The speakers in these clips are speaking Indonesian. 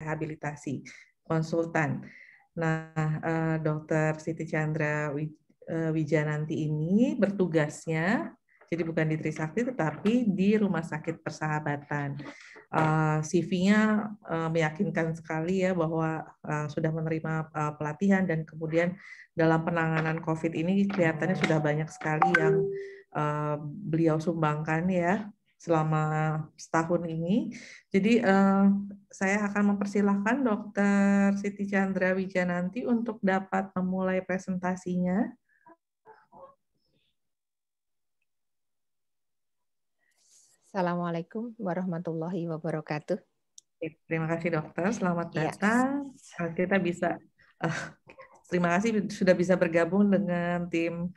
rehabilitasi konsultan. Nah, eh, Dokter Siti Chandra eh, Wijananti ini bertugasnya jadi bukan di Trisakti tetapi di Rumah Sakit Persahabatan. Eh, CV-nya meyakinkan sekali ya bahwa sudah menerima pelatihan dan kemudian dalam penanganan COVID ini kelihatannya sudah banyak sekali yang beliau sumbangkan ya selama setahun ini. Jadi eh, saya akan mempersilahkan Dr. Siti Chandra Wijananti untuk dapat memulai presentasinya. Assalamualaikum warahmatullahi wabarakatuh. Terima kasih dokter, selamat iya. datang. Ya. Kita bisa, uh, terima kasih sudah bisa bergabung dengan tim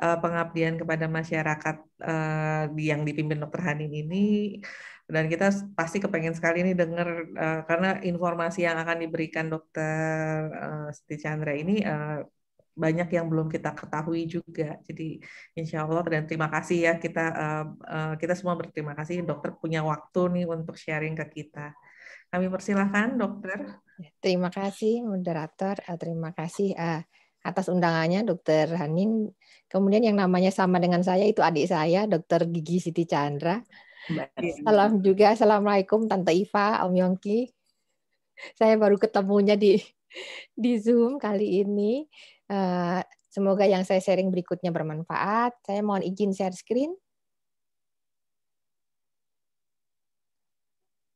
uh, pengabdian kepada masyarakat uh, yang dipimpin Dokter Hanin ini dan kita pasti kepengen sekali ini dengar uh, eh, karena informasi yang akan diberikan Dokter uh, Siti Chandra ini uh, banyak yang belum kita ketahui juga. Jadi insya Allah dan terima kasih ya kita uh, uh, kita semua berterima kasih dokter punya waktu nih untuk sharing ke kita. Kami persilahkan dokter. Terima kasih moderator, terima kasih uh, atas undangannya dokter Hanin. Kemudian yang namanya sama dengan saya itu adik saya dokter Gigi Siti Chandra. Salam juga, assalamualaikum Tante Iva, Om Yongki. Saya baru ketemunya di di Zoom kali ini. Eh, semoga yang saya sharing berikutnya bermanfaat. Saya mohon izin share screen.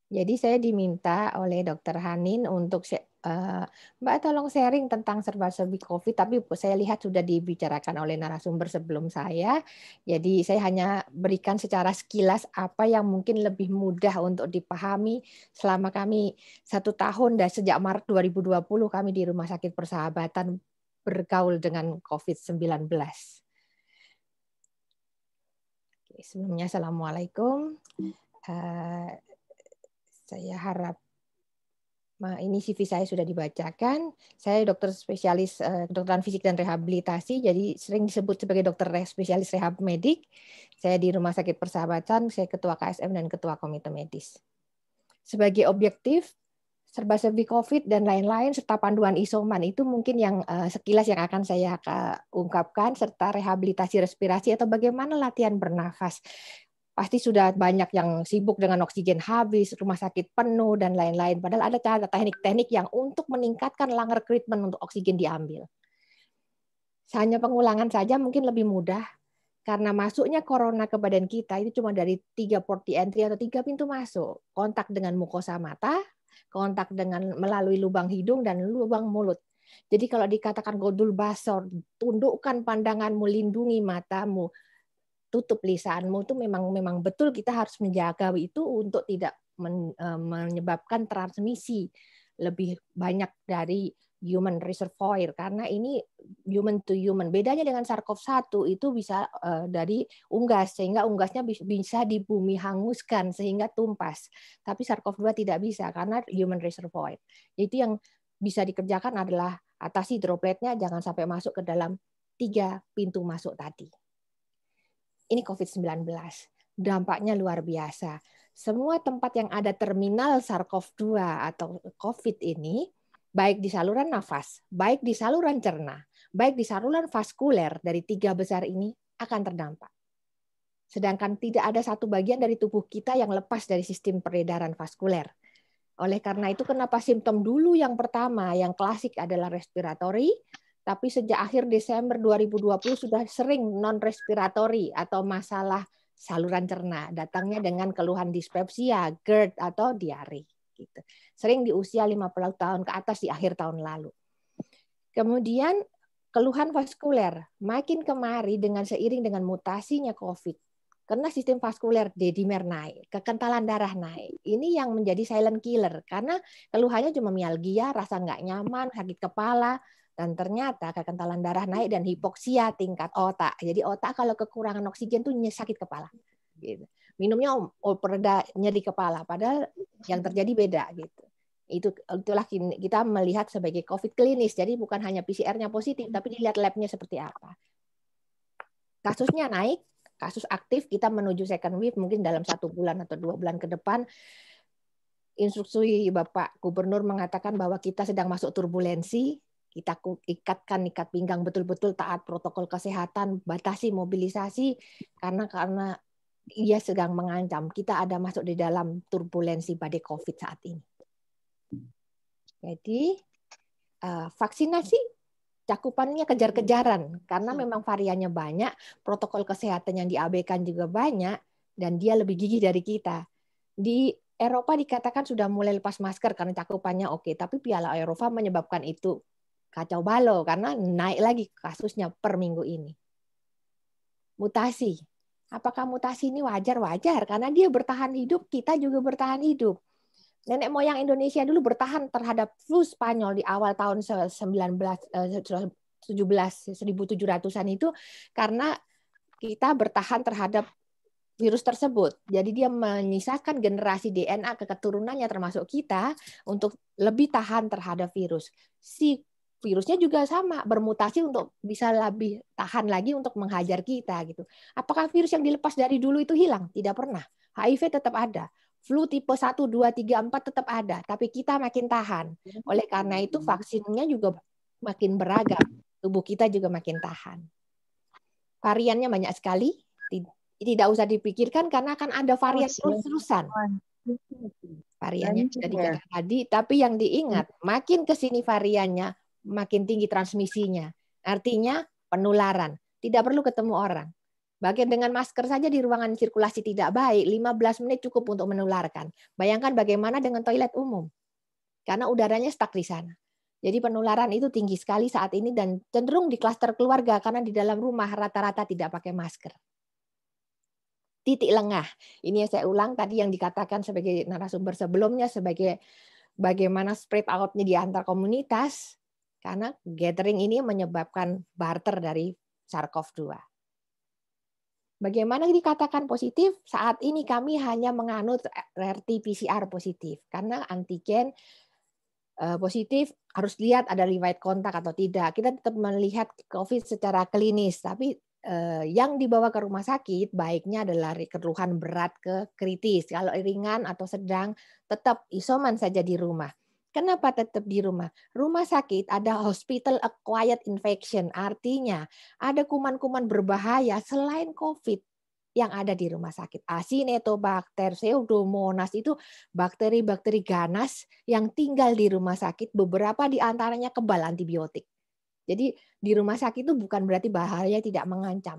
Jadi saya diminta oleh Dr Hanin untuk uh, Mbak tolong sharing tentang serba-serbi COVID. Tapi saya lihat sudah dibicarakan oleh narasumber sebelum saya. Jadi saya hanya berikan secara sekilas apa yang mungkin lebih mudah untuk dipahami selama kami satu tahun dan sejak Maret 2020 kami di Rumah Sakit Persahabatan bergaul dengan COVID-19. Sebelumnya, Assalamualaikum. Uh, saya harap eh, ini CV saya sudah dibacakan. Saya dokter spesialis eh, kedokteran fisik dan rehabilitasi, jadi sering disebut sebagai dokter spesialis rehab medik. Saya di Rumah Sakit Persahabatan, saya ketua KSM dan ketua komite medis. Sebagai objektif, serba-serbi COVID dan lain-lain serta panduan isoman itu mungkin yang eh, sekilas yang akan saya ungkapkan serta rehabilitasi respirasi atau bagaimana latihan bernafas pasti sudah banyak yang sibuk dengan oksigen habis, rumah sakit penuh dan lain-lain. Padahal ada cara teknik-teknik yang untuk meningkatkan langer treatment untuk oksigen diambil. Hanya pengulangan saja mungkin lebih mudah karena masuknya corona ke badan kita itu cuma dari tiga porti entry atau tiga pintu masuk, kontak dengan mukosa mata, kontak dengan melalui lubang hidung dan lubang mulut. Jadi kalau dikatakan godul basor, tundukkan pandanganmu, lindungi matamu, tutup lisanmu itu memang memang betul kita harus menjaga itu untuk tidak e, menyebabkan transmisi lebih banyak dari human reservoir karena ini human to human. Bedanya dengan sarkov 1 itu bisa e, dari unggas sehingga unggasnya bisa di bumi hanguskan sehingga tumpas. Tapi sarkov 2 tidak bisa karena human reservoir. Itu yang bisa dikerjakan adalah atasi dropletnya jangan sampai masuk ke dalam tiga pintu masuk tadi ini COVID-19. Dampaknya luar biasa. Semua tempat yang ada terminal SARS-CoV-2 atau COVID ini, baik di saluran nafas, baik di saluran cerna, baik di saluran vaskuler dari tiga besar ini akan terdampak. Sedangkan tidak ada satu bagian dari tubuh kita yang lepas dari sistem peredaran vaskuler. Oleh karena itu, kenapa simptom dulu yang pertama, yang klasik adalah respiratory, tapi sejak akhir Desember 2020 sudah sering non respiratory atau masalah saluran cerna datangnya dengan keluhan dispepsia, GERD atau diare gitu. Sering di usia 50 tahun ke atas di akhir tahun lalu. Kemudian keluhan vaskuler makin kemari dengan seiring dengan mutasinya COVID karena sistem vaskuler dedimer naik, kekentalan darah naik. Ini yang menjadi silent killer karena keluhannya cuma mialgia, rasa nggak nyaman, sakit kepala, dan ternyata kekentalan darah naik dan hmm. hipoksia tingkat otak. Jadi otak kalau kekurangan oksigen tuh sakit kepala. Gitu. Minumnya pereda nyeri kepala, padahal yang terjadi beda gitu. Itu itulah kita melihat sebagai COVID klinis. Jadi bukan hanya PCR-nya positif, hmm. tapi dilihat labnya seperti apa. Kasusnya naik, kasus aktif kita menuju second wave mungkin dalam satu bulan atau dua bulan ke depan instruksi Bapak Gubernur mengatakan bahwa kita sedang masuk turbulensi, kita ikatkan ikat pinggang betul-betul taat protokol kesehatan, batasi mobilisasi karena karena ia sedang mengancam kita ada masuk di dalam turbulensi badai Covid saat ini. Jadi eh, vaksinasi cakupannya kejar-kejaran karena hmm. memang variannya banyak, protokol kesehatan yang diabaikan juga banyak dan dia lebih gigih dari kita. Di Eropa dikatakan sudah mulai lepas masker karena cakupannya oke, tapi Piala Eropa menyebabkan itu kacau balau karena naik lagi kasusnya per minggu ini. Mutasi. Apakah mutasi ini wajar-wajar? Karena dia bertahan hidup, kita juga bertahan hidup. Nenek moyang Indonesia dulu bertahan terhadap flu Spanyol di awal tahun 19, 1700-an eh, itu karena kita bertahan terhadap virus tersebut. Jadi dia menyisakan generasi DNA keketurunannya termasuk kita untuk lebih tahan terhadap virus. Si virusnya juga sama bermutasi untuk bisa lebih tahan lagi untuk menghajar kita gitu. Apakah virus yang dilepas dari dulu itu hilang? Tidak pernah. HIV tetap ada. Flu tipe 1 2 3 4 tetap ada, tapi kita makin tahan. Oleh karena itu vaksinnya juga makin beragam. Tubuh kita juga makin tahan. Variannya banyak sekali, tidak usah dipikirkan karena akan ada varian terus-terusan variannya sudah iya. dikatakan tadi, tapi yang diingat iya. makin ke sini variannya, makin tinggi transmisinya. Artinya penularan. Tidak perlu ketemu orang. Bagian dengan masker saja di ruangan sirkulasi tidak baik, 15 menit cukup untuk menularkan. Bayangkan bagaimana dengan toilet umum. Karena udaranya stuck di sana. Jadi penularan itu tinggi sekali saat ini dan cenderung di klaster keluarga karena di dalam rumah rata-rata tidak pakai masker. Titik lengah. Ini yang saya ulang tadi yang dikatakan sebagai narasumber sebelumnya sebagai bagaimana spread out-nya di antar komunitas karena gathering ini menyebabkan barter dari SARS-CoV-2. Bagaimana dikatakan positif? Saat ini kami hanya menganut RT-PCR positif karena antigen eh, positif harus lihat ada riwayat kontak atau tidak. Kita tetap melihat COVID secara klinis, tapi eh, yang dibawa ke rumah sakit baiknya adalah keluhan berat ke kritis. Kalau ringan atau sedang tetap isoman saja di rumah. Kenapa tetap di rumah? Rumah sakit ada hospital acquired infection, artinya ada kuman-kuman berbahaya selain COVID yang ada di rumah sakit. Acinetobacter, Pseudomonas itu bakteri-bakteri ganas yang tinggal di rumah sakit, beberapa di antaranya kebal antibiotik. Jadi di rumah sakit itu bukan berarti bahaya tidak mengancam.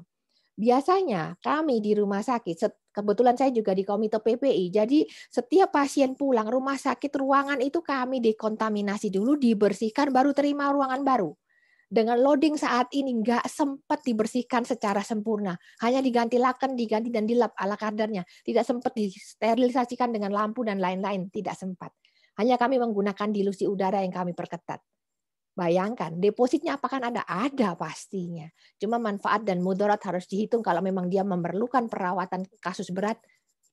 Biasanya kami di rumah sakit, kebetulan saya juga di komite PPI, jadi setiap pasien pulang rumah sakit ruangan itu kami dikontaminasi dulu, dibersihkan, baru terima ruangan baru. Dengan loading saat ini nggak sempat dibersihkan secara sempurna, hanya diganti laken, diganti dan dilap ala kadarnya, tidak sempat disterilisasikan dengan lampu dan lain-lain, tidak sempat. Hanya kami menggunakan dilusi udara yang kami perketat. Bayangkan, depositnya apakah ada? Ada pastinya. Cuma manfaat dan mudarat harus dihitung kalau memang dia memerlukan perawatan kasus berat,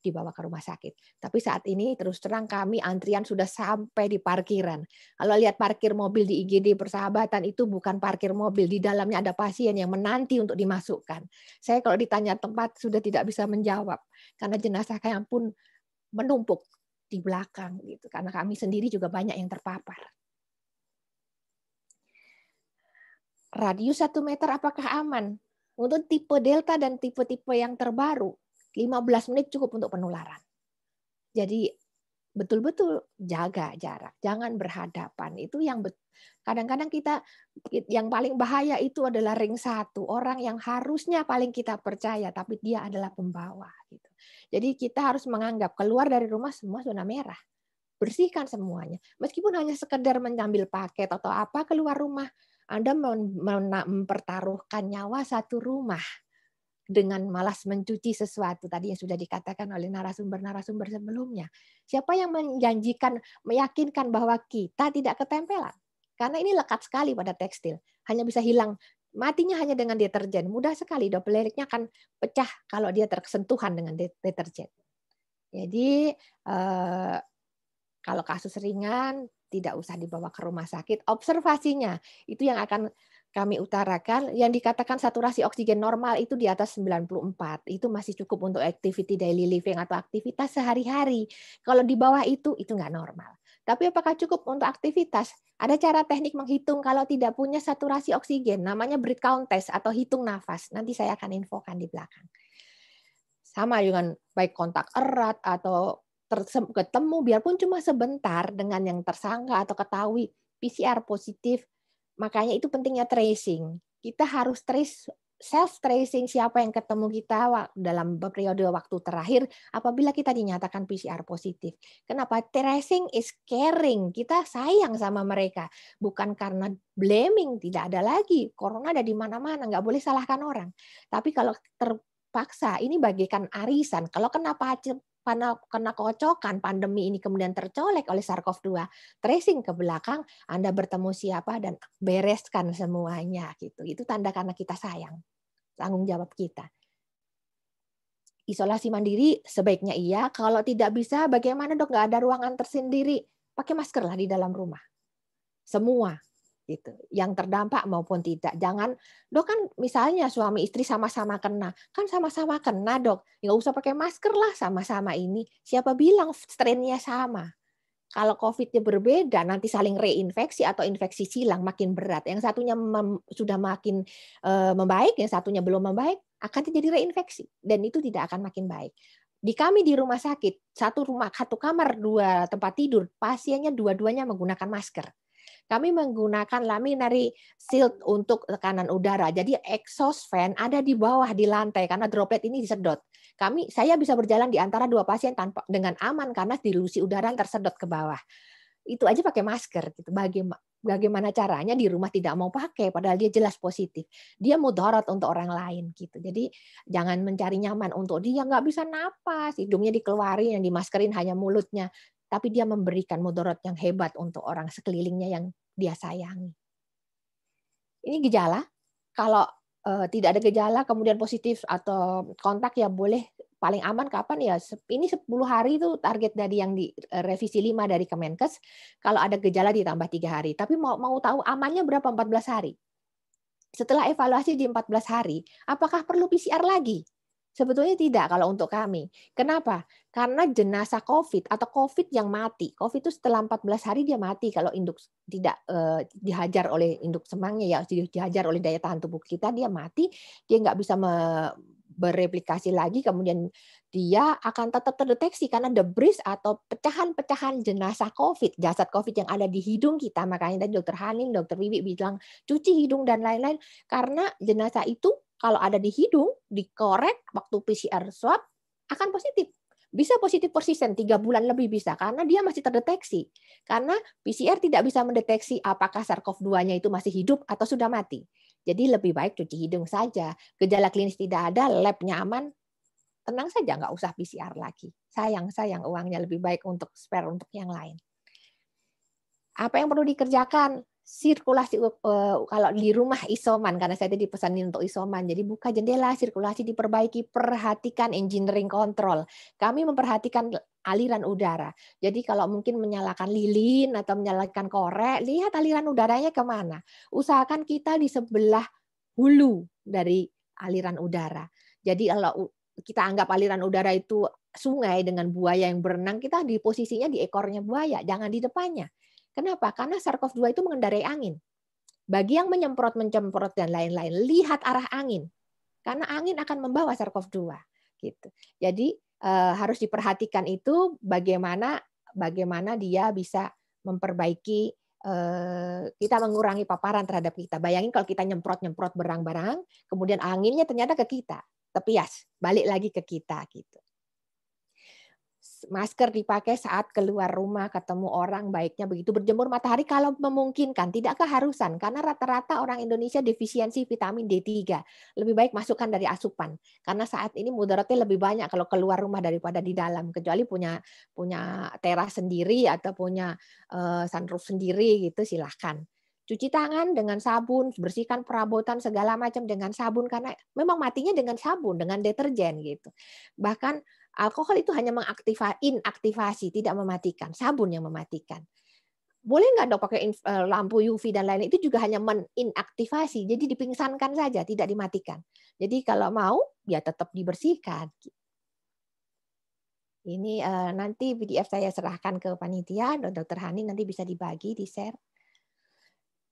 dibawa ke rumah sakit. Tapi saat ini terus terang kami antrian sudah sampai di parkiran. Kalau lihat parkir mobil di IGD persahabatan itu bukan parkir mobil, di dalamnya ada pasien yang menanti untuk dimasukkan. Saya kalau ditanya tempat sudah tidak bisa menjawab karena jenazah kami pun menumpuk di belakang gitu karena kami sendiri juga banyak yang terpapar. Radius 1 meter apakah aman? Untuk tipe delta dan tipe-tipe yang terbaru, 15 menit cukup untuk penularan. Jadi betul-betul jaga jarak, jangan berhadapan. Itu yang kadang-kadang kita yang paling bahaya itu adalah ring satu orang yang harusnya paling kita percaya, tapi dia adalah pembawa. Gitu. Jadi kita harus menganggap keluar dari rumah semua zona merah, bersihkan semuanya. Meskipun hanya sekedar mengambil paket atau apa keluar rumah, anda mempertaruhkan nyawa satu rumah dengan malas mencuci sesuatu tadi yang sudah dikatakan oleh narasumber-narasumber sebelumnya. Siapa yang menjanjikan, meyakinkan bahwa kita tidak ketempelan? Karena ini lekat sekali pada tekstil. Hanya bisa hilang, matinya hanya dengan deterjen. Mudah sekali, doppleriknya akan pecah kalau dia tersentuhan dengan deterjen. Jadi eh, kalau kasus ringan, tidak usah dibawa ke rumah sakit. Observasinya itu yang akan kami utarakan yang dikatakan saturasi oksigen normal itu di atas 94. Itu masih cukup untuk activity daily living atau aktivitas sehari-hari. Kalau di bawah itu itu nggak normal. Tapi apakah cukup untuk aktivitas? Ada cara teknik menghitung kalau tidak punya saturasi oksigen, namanya breath count test atau hitung nafas. Nanti saya akan infokan di belakang. Sama dengan baik kontak erat atau ketemu biarpun cuma sebentar dengan yang tersangka atau ketahui PCR positif, makanya itu pentingnya tracing. Kita harus trace self tracing siapa yang ketemu kita dalam periode waktu terakhir apabila kita dinyatakan PCR positif. Kenapa tracing is caring? Kita sayang sama mereka, bukan karena blaming tidak ada lagi. Corona ada di mana-mana, nggak boleh salahkan orang. Tapi kalau terpaksa ini bagikan arisan. Kalau kena pacet karena kena kocokan pandemi ini kemudian tercolek oleh SARS-CoV-2, tracing ke belakang Anda bertemu siapa dan bereskan semuanya gitu. Itu tanda karena kita sayang. Tanggung jawab kita. Isolasi mandiri sebaiknya iya, kalau tidak bisa bagaimana dok nggak ada ruangan tersendiri, pakai masker lah di dalam rumah. Semua gitu yang terdampak maupun tidak jangan dok kan misalnya suami istri sama-sama kena kan sama-sama kena dok nggak usah pakai masker lah sama-sama ini siapa bilang strainnya sama kalau COVID-nya berbeda, nanti saling reinfeksi atau infeksi silang makin berat. Yang satunya sudah makin e, membaik, yang satunya belum membaik, akan terjadi reinfeksi. Dan itu tidak akan makin baik. Di kami di rumah sakit, satu rumah, satu kamar, dua tempat tidur, pasiennya dua-duanya menggunakan masker kami menggunakan laminary shield untuk tekanan udara. Jadi exhaust fan ada di bawah di lantai karena droplet ini disedot. Kami saya bisa berjalan di antara dua pasien tanpa dengan aman karena dilusi udara yang tersedot ke bawah. Itu aja pakai masker gitu. Bagaimana bagaimana caranya di rumah tidak mau pakai padahal dia jelas positif dia mudarat untuk orang lain gitu jadi jangan mencari nyaman untuk dia nggak bisa napas hidungnya dikeluarin yang dimaskerin hanya mulutnya tapi dia memberikan mudarat yang hebat untuk orang sekelilingnya yang dia sayangi. Ini gejala. Kalau eh, tidak ada gejala kemudian positif atau kontak ya boleh paling aman kapan ya ini 10 hari itu target dari yang di eh, revisi 5 dari Kemenkes kalau ada gejala ditambah tiga hari tapi mau mau tahu amannya berapa 14 hari setelah evaluasi di 14 hari apakah perlu PCR lagi Sebetulnya tidak kalau untuk kami. Kenapa? Karena jenazah COVID atau COVID yang mati, COVID itu setelah 14 hari dia mati kalau induk tidak eh, dihajar oleh induk semangnya ya, dihajar oleh daya tahan tubuh kita dia mati, dia nggak bisa me bereplikasi lagi, kemudian dia akan tetap terdeteksi karena debris atau pecahan-pecahan jenazah COVID, jasad COVID yang ada di hidung kita. Makanya tadi dokter Hanin dokter Wiwi bilang cuci hidung dan lain-lain karena jenazah itu kalau ada di hidung, dikorek waktu PCR swab akan positif. Bisa positif persisten, tiga bulan lebih bisa, karena dia masih terdeteksi. Karena PCR tidak bisa mendeteksi apakah SARS-CoV-2-nya itu masih hidup atau sudah mati. Jadi lebih baik cuci hidung saja. Gejala klinis tidak ada, labnya aman, tenang saja, nggak usah PCR lagi. Sayang-sayang uangnya lebih baik untuk spare untuk yang lain. Apa yang perlu dikerjakan? sirkulasi uh, kalau di rumah isoman karena saya tadi pesanin untuk isoman jadi buka jendela sirkulasi diperbaiki perhatikan engineering control kami memperhatikan aliran udara jadi kalau mungkin menyalakan lilin atau menyalakan korek lihat aliran udaranya kemana usahakan kita di sebelah hulu dari aliran udara jadi kalau kita anggap aliran udara itu sungai dengan buaya yang berenang kita di posisinya di ekornya buaya jangan di depannya Kenapa? Karena SARS-CoV-2 itu mengendarai angin. Bagi yang menyemprot, mencemprot dan lain-lain, lihat arah angin. Karena angin akan membawa SARS-CoV-2 gitu. Jadi e, harus diperhatikan itu bagaimana bagaimana dia bisa memperbaiki eh, kita mengurangi paparan terhadap kita. Bayangin kalau kita nyemprot-nyemprot berang-berang, kemudian anginnya ternyata ke kita, tepias, balik lagi ke kita gitu masker dipakai saat keluar rumah ketemu orang baiknya begitu berjemur matahari kalau memungkinkan tidak keharusan karena rata-rata orang Indonesia defisiensi vitamin D3 lebih baik masukkan dari asupan karena saat ini mudaratnya lebih banyak kalau keluar rumah daripada di dalam kecuali punya punya teras sendiri atau punya uh, sunroof sendiri gitu silahkan cuci tangan dengan sabun, bersihkan perabotan segala macam dengan sabun karena memang matinya dengan sabun, dengan deterjen gitu. Bahkan Alkohol itu hanya mengaktifkan, aktivasi, tidak mematikan. Sabun yang mematikan. Boleh nggak dok pakai eh, lampu UV dan lain-lain itu juga hanya meninaktivasi. Jadi dipingsankan saja, tidak dimatikan. Jadi kalau mau ya tetap dibersihkan. Ini eh, nanti PDF saya serahkan ke panitia, Dokter Hani nanti bisa dibagi, di share.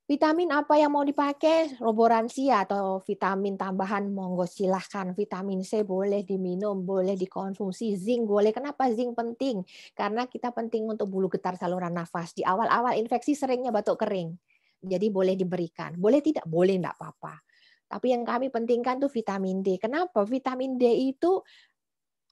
Vitamin apa yang mau dipakai? Roboransia atau vitamin tambahan monggo silahkan. Vitamin C boleh diminum, boleh dikonsumsi. Zinc boleh. Kenapa zinc penting? Karena kita penting untuk bulu getar saluran nafas. Di awal-awal infeksi seringnya batuk kering. Jadi boleh diberikan. Boleh tidak? Boleh, tidak apa-apa. Tapi yang kami pentingkan tuh vitamin D. Kenapa? Vitamin D itu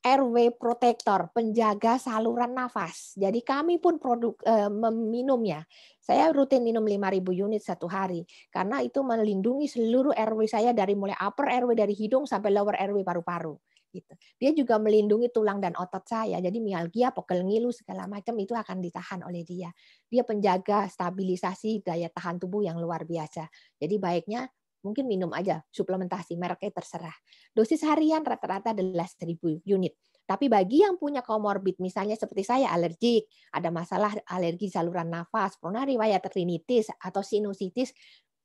airway protector, penjaga saluran nafas. Jadi kami pun produk eh, meminumnya. Saya rutin minum 5000 unit satu hari karena itu melindungi seluruh airway saya dari mulai upper airway dari hidung sampai lower airway paru-paru gitu. Dia juga melindungi tulang dan otot saya. Jadi mialgia, pokel ngilu segala macam itu akan ditahan oleh dia. Dia penjaga stabilisasi daya tahan tubuh yang luar biasa. Jadi baiknya mungkin minum aja suplementasi mereknya terserah. Dosis harian rata-rata adalah 1000 unit. Tapi bagi yang punya komorbid, misalnya seperti saya alergik, ada masalah alergi saluran nafas, pernah riwayat rinitis atau sinusitis,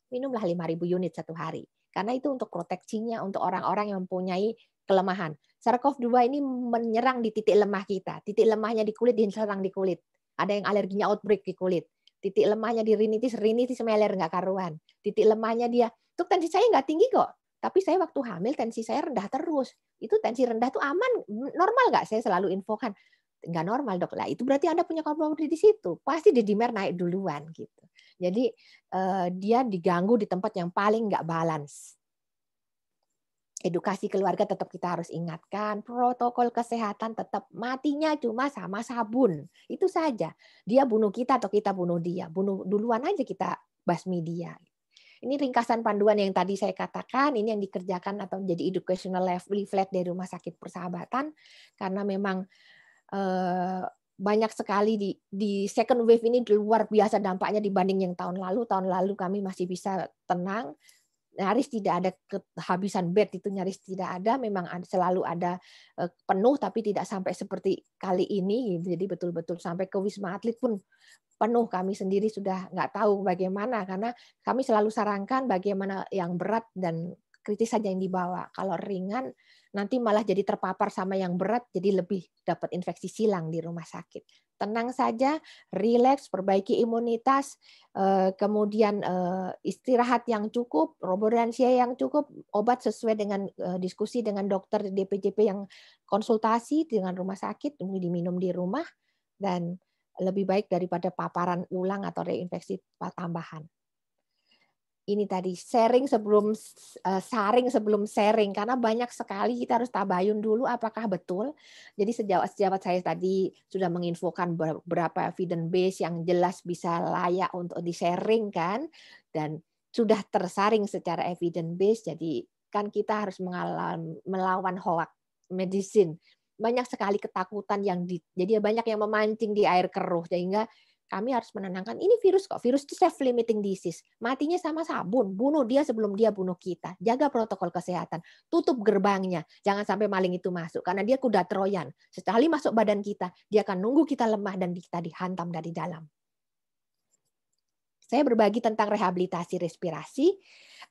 minumlah 5000 unit satu hari. Karena itu untuk proteksinya untuk orang-orang yang mempunyai kelemahan. Sarkov 2 ini menyerang di titik lemah kita. Titik lemahnya di kulit diserang di kulit. Ada yang alerginya outbreak di kulit. Titik lemahnya di rinitis, rinitis meler nggak karuan. Titik lemahnya dia itu tensi saya nggak tinggi kok. Tapi saya waktu hamil tensi saya rendah terus. Itu tensi rendah tuh aman, normal nggak? Saya selalu infokan nggak normal dok lah itu berarti anda punya komorbid di situ pasti di dimer naik duluan gitu jadi eh, dia diganggu di tempat yang paling nggak balance edukasi keluarga tetap kita harus ingatkan protokol kesehatan tetap matinya cuma sama sabun itu saja dia bunuh kita atau kita bunuh dia bunuh duluan aja kita basmi dia ini ringkasan panduan yang tadi saya katakan, ini yang dikerjakan atau menjadi educational leaflet dari Rumah Sakit Persahabatan karena memang eh, banyak sekali di di second wave ini luar biasa dampaknya dibanding yang tahun lalu. Tahun lalu kami masih bisa tenang, nyaris tidak ada kehabisan bed itu nyaris tidak ada memang selalu ada e, penuh tapi tidak sampai seperti kali ini gitu. jadi betul-betul sampai ke wisma atlet pun penuh kami sendiri sudah nggak tahu bagaimana karena kami selalu sarankan bagaimana yang berat dan kritis saja yang dibawa kalau ringan nanti malah jadi terpapar sama yang berat jadi lebih dapat infeksi silang di rumah sakit tenang saja, rileks, perbaiki imunitas, eh, kemudian eh, istirahat yang cukup, roboransia yang cukup, obat sesuai dengan eh, diskusi dengan dokter DPJP yang konsultasi dengan rumah sakit, diminum di rumah, dan lebih baik daripada paparan ulang atau reinfeksi tambahan ini tadi sharing sebelum uh, eh, saring sebelum sharing karena banyak sekali kita harus tabayun dulu apakah betul. Jadi sejauh sejawat saya tadi sudah menginfokan beberapa evidence base yang jelas bisa layak untuk di-sharing kan dan sudah tersaring secara evidence base jadi kan kita harus mengalami melawan hoax medicine banyak sekali ketakutan yang di, jadi banyak yang memancing di air keruh sehingga kami harus menenangkan ini virus kok. Virus itu self limiting disease. Matinya sama sabun. Bunuh dia sebelum dia bunuh kita. Jaga protokol kesehatan. Tutup gerbangnya. Jangan sampai maling itu masuk karena dia kuda Troyan. Sekali masuk badan kita, dia akan nunggu kita lemah dan kita dihantam dari dalam. Saya berbagi tentang rehabilitasi respirasi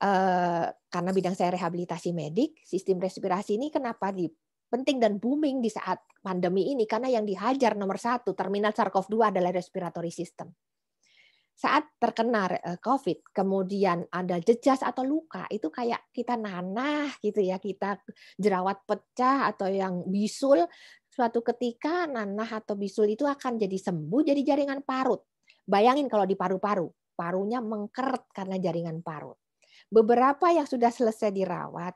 eh, karena bidang saya rehabilitasi medik. Sistem respirasi ini kenapa di penting dan booming di saat pandemi ini karena yang dihajar nomor satu terminal SARS-CoV-2 adalah respiratory system. Saat terkena eh, COVID, kemudian ada jejas atau luka, itu kayak kita nanah gitu ya, kita jerawat pecah atau yang bisul, suatu ketika nanah atau bisul itu akan jadi sembuh, jadi jaringan parut. Bayangin kalau di paru-paru, parunya mengkeret karena jaringan parut. Beberapa yang sudah selesai dirawat,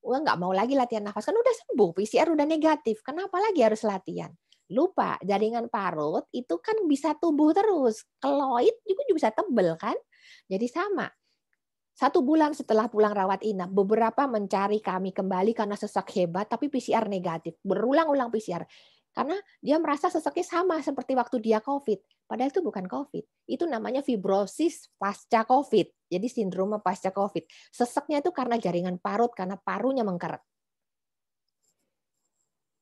gue nggak mau lagi latihan nafas kan udah sembuh PCR udah negatif kenapa lagi harus latihan lupa jaringan parut itu kan bisa tumbuh terus keloid juga bisa tebel kan jadi sama satu bulan setelah pulang rawat inap, beberapa mencari kami kembali karena sesak hebat, tapi PCR negatif. Berulang-ulang PCR. Karena dia merasa seseknya sama seperti waktu dia COVID. Padahal itu bukan COVID. Itu namanya fibrosis pasca COVID. Jadi sindroma pasca COVID. Seseknya itu karena jaringan parut, karena parunya mengkeret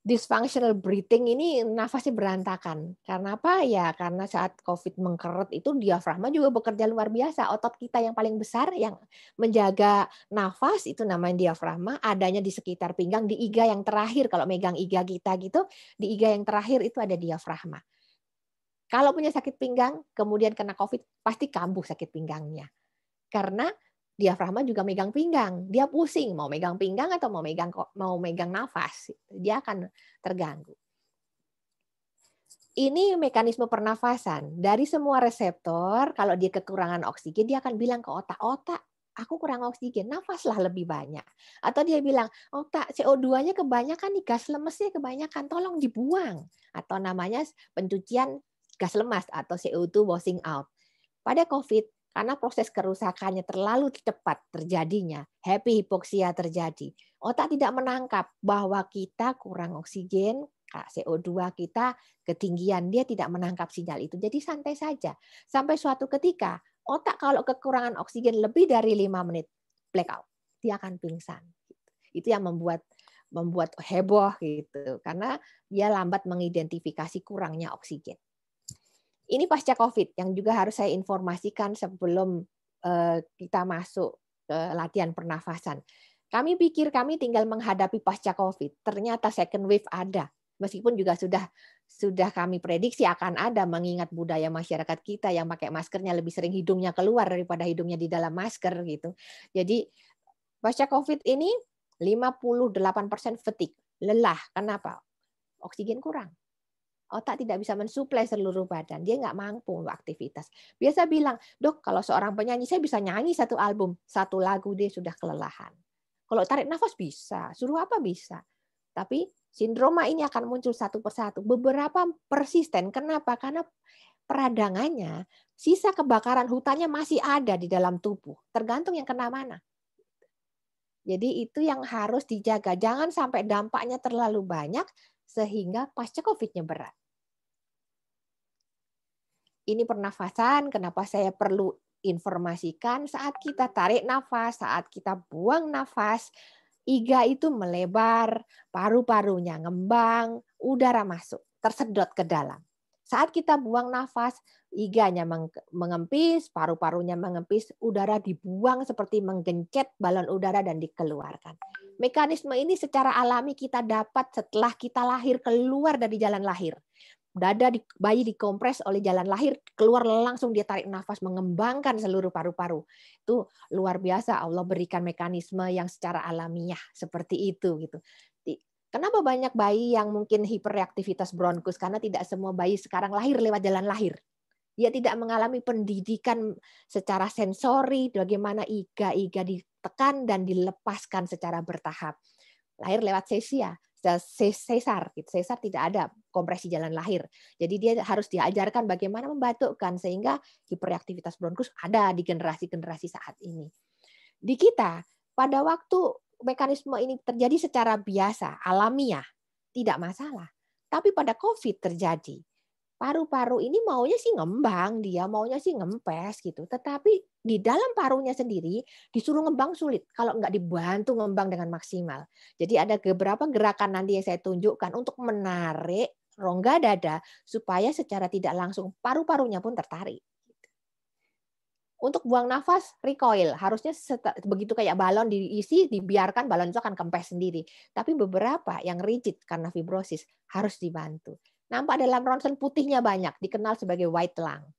dysfunctional breathing ini nafasnya berantakan. Karena apa? Ya karena saat COVID mengkeret itu diafragma juga bekerja luar biasa. Otot kita yang paling besar yang menjaga nafas itu namanya diafragma. Adanya di sekitar pinggang, di iga yang terakhir. Kalau megang iga kita gitu, di iga yang terakhir itu ada diafragma. Kalau punya sakit pinggang, kemudian kena COVID, pasti kambuh sakit pinggangnya. Karena diafragma juga megang pinggang. Dia pusing mau megang pinggang atau mau megang mau megang nafas. Dia akan terganggu. Ini mekanisme pernafasan. Dari semua reseptor, kalau dia kekurangan oksigen, dia akan bilang ke otak, otak, aku kurang oksigen, nafaslah lebih banyak. Atau dia bilang, otak CO2-nya kebanyakan, nih, gas lemesnya kebanyakan, tolong dibuang. Atau namanya pencucian gas lemas atau CO2 washing out. Pada COVID karena proses kerusakannya terlalu cepat terjadinya, happy hipoksia terjadi. Otak tidak menangkap bahwa kita kurang oksigen, CO2 kita ketinggian, dia tidak menangkap sinyal itu. Jadi santai saja. Sampai suatu ketika, otak kalau kekurangan oksigen lebih dari lima menit, blackout. Dia akan pingsan. Itu yang membuat membuat heboh gitu karena dia lambat mengidentifikasi kurangnya oksigen. Ini pasca COVID yang juga harus saya informasikan sebelum eh, kita masuk ke latihan pernafasan. Kami pikir kami tinggal menghadapi pasca COVID. Ternyata second wave ada. Meskipun juga sudah sudah kami prediksi akan ada mengingat budaya masyarakat kita yang pakai maskernya lebih sering hidungnya keluar daripada hidungnya di dalam masker gitu. Jadi pasca COVID ini 58% fatigue, lelah. Kenapa? Oksigen kurang otak tidak bisa mensuplai seluruh badan. Dia nggak mampu aktivitas. Biasa bilang, dok kalau seorang penyanyi saya bisa nyanyi satu album, satu lagu dia sudah kelelahan. Kalau tarik nafas bisa, suruh apa bisa. Tapi sindroma ini akan muncul satu persatu. Beberapa persisten. Kenapa? Karena peradangannya, sisa kebakaran hutannya masih ada di dalam tubuh. Tergantung yang kena mana. Jadi itu yang harus dijaga. Jangan sampai dampaknya terlalu banyak sehingga pasca COVID-nya berat ini pernafasan, kenapa saya perlu informasikan saat kita tarik nafas, saat kita buang nafas, iga itu melebar, paru-parunya ngembang, udara masuk, tersedot ke dalam. Saat kita buang nafas, iganya mengempis, paru-parunya mengempis, udara dibuang seperti menggencet balon udara dan dikeluarkan. Mekanisme ini secara alami kita dapat setelah kita lahir keluar dari jalan lahir dada di, bayi dikompres oleh jalan lahir, keluar langsung dia tarik nafas, mengembangkan seluruh paru-paru. Itu luar biasa Allah berikan mekanisme yang secara alamiah seperti itu gitu. Kenapa banyak bayi yang mungkin hiperreaktivitas bronkus karena tidak semua bayi sekarang lahir lewat jalan lahir. Dia tidak mengalami pendidikan secara sensori bagaimana iga-iga ditekan dan dilepaskan secara bertahap. Lahir lewat sesia ya sesar, gitu. sesar tidak ada kompresi jalan lahir. Jadi dia harus diajarkan bagaimana membatukkan sehingga hiperaktivitas bronkus ada di generasi-generasi saat ini. Di kita pada waktu mekanisme ini terjadi secara biasa, alamiah, tidak masalah. Tapi pada COVID terjadi paru-paru ini maunya sih ngembang dia, maunya sih ngempes gitu. Tetapi di dalam parunya sendiri disuruh ngembang sulit kalau nggak dibantu ngembang dengan maksimal. Jadi ada beberapa gerakan nanti yang saya tunjukkan untuk menarik rongga dada supaya secara tidak langsung paru-parunya pun tertarik. Untuk buang nafas, recoil. Harusnya begitu kayak balon diisi, dibiarkan balon itu akan kempes sendiri. Tapi beberapa yang rigid karena fibrosis harus dibantu. Nampak dalam ronsen putihnya banyak, dikenal sebagai white lung.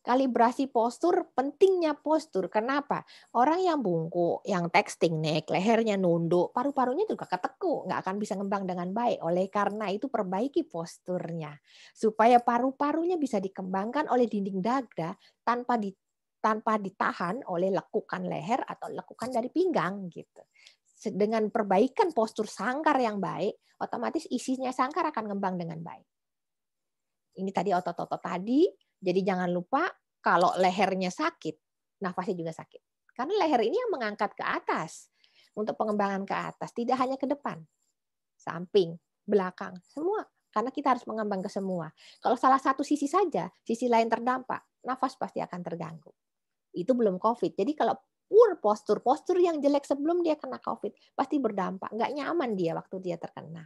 Kalibrasi postur, pentingnya postur. Kenapa? Orang yang bungkuk, yang texting nih, lehernya nunduk, paru-parunya juga ketekuk, nggak akan bisa ngembang dengan baik. Oleh karena itu perbaiki posturnya. Supaya paru-parunya bisa dikembangkan oleh dinding dada tanpa di tanpa ditahan oleh lekukan leher atau lekukan dari pinggang gitu dengan perbaikan postur sangkar yang baik, otomatis isinya sangkar akan ngembang dengan baik. Ini tadi otot-otot tadi, jadi jangan lupa kalau lehernya sakit, nafasnya juga sakit. Karena leher ini yang mengangkat ke atas untuk pengembangan ke atas, tidak hanya ke depan, samping, belakang, semua. Karena kita harus mengembang ke semua. Kalau salah satu sisi saja, sisi lain terdampak, nafas pasti akan terganggu. Itu belum COVID. Jadi kalau uh, postur-postur yang jelek sebelum dia kena COVID pasti berdampak. Nggak nyaman dia waktu dia terkena.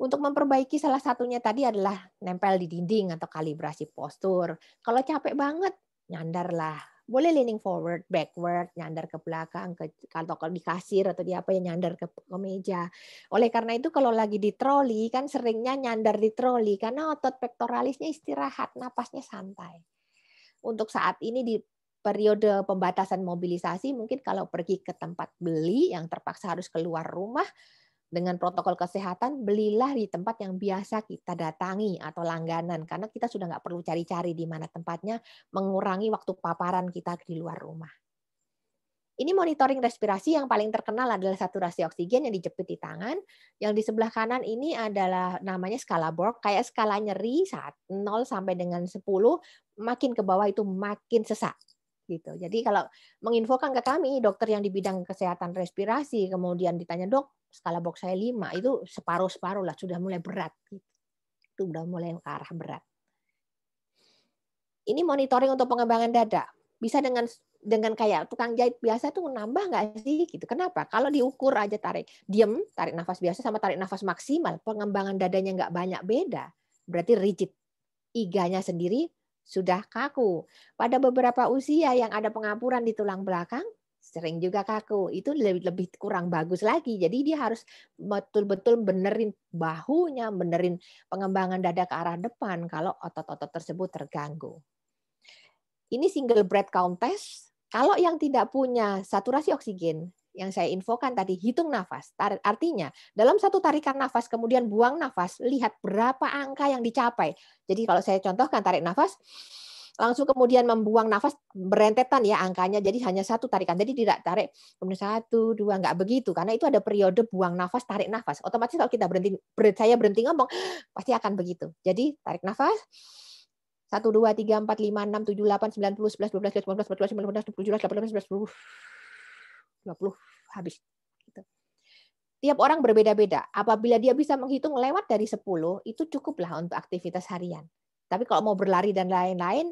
Untuk memperbaiki salah satunya tadi adalah nempel di dinding atau kalibrasi postur. Kalau capek banget, nyandarlah. Boleh leaning forward, backward, nyandar ke belakang, ke kalau di kasir atau di apa yang nyandar ke, ke meja. Oleh karena itu kalau lagi di troli kan seringnya nyandar di troli karena otot pektoralisnya istirahat, napasnya santai untuk saat ini di periode pembatasan mobilisasi mungkin kalau pergi ke tempat beli yang terpaksa harus keluar rumah dengan protokol kesehatan belilah di tempat yang biasa kita datangi atau langganan karena kita sudah nggak perlu cari-cari di mana tempatnya mengurangi waktu paparan kita di luar rumah. Ini monitoring respirasi yang paling terkenal adalah saturasi oksigen yang dijepit di tangan. Yang di sebelah kanan ini adalah namanya skala Borg, kayak skala nyeri saat 0 sampai dengan 10, makin ke bawah itu makin sesak gitu. Jadi kalau menginfokan ke kami dokter yang di bidang kesehatan respirasi kemudian ditanya dok skala box saya 5 itu separuh-separuh lah sudah mulai berat gitu. Itu sudah mulai ke arah berat. Ini monitoring untuk pengembangan dada. Bisa dengan dengan kayak tukang jahit biasa tuh nambah nggak sih gitu. Kenapa? Kalau diukur aja tarik diam tarik nafas biasa sama tarik nafas maksimal, pengembangan dadanya nggak banyak beda, berarti rigid. Iganya sendiri sudah kaku. Pada beberapa usia yang ada pengapuran di tulang belakang, sering juga kaku. Itu lebih, lebih kurang bagus lagi. Jadi dia harus betul-betul benerin bahunya, benerin pengembangan dada ke arah depan kalau otot-otot tersebut terganggu. Ini single breath count test. Kalau yang tidak punya saturasi oksigen, yang saya infokan tadi, hitung nafas. Artinya, dalam satu tarikan nafas, kemudian buang nafas, lihat berapa angka yang dicapai. Jadi kalau saya contohkan tarik nafas, langsung kemudian membuang nafas berentetan ya angkanya jadi hanya satu tarikan jadi tidak tarik kemudian satu dua nggak begitu karena itu ada periode buang nafas tarik nafas otomatis kalau kita berhenti saya berhenti ngomong pasti akan begitu jadi tarik nafas satu dua tiga empat lima enam tujuh delapan sembilan puluh sebelas dua belas tiga belas empat belas lima belas enam tujuh belas delapan belas sembilan belas 20 habis. Gitu. Tiap orang berbeda-beda. Apabila dia bisa menghitung lewat dari 10, itu cukuplah untuk aktivitas harian. Tapi kalau mau berlari dan lain-lain,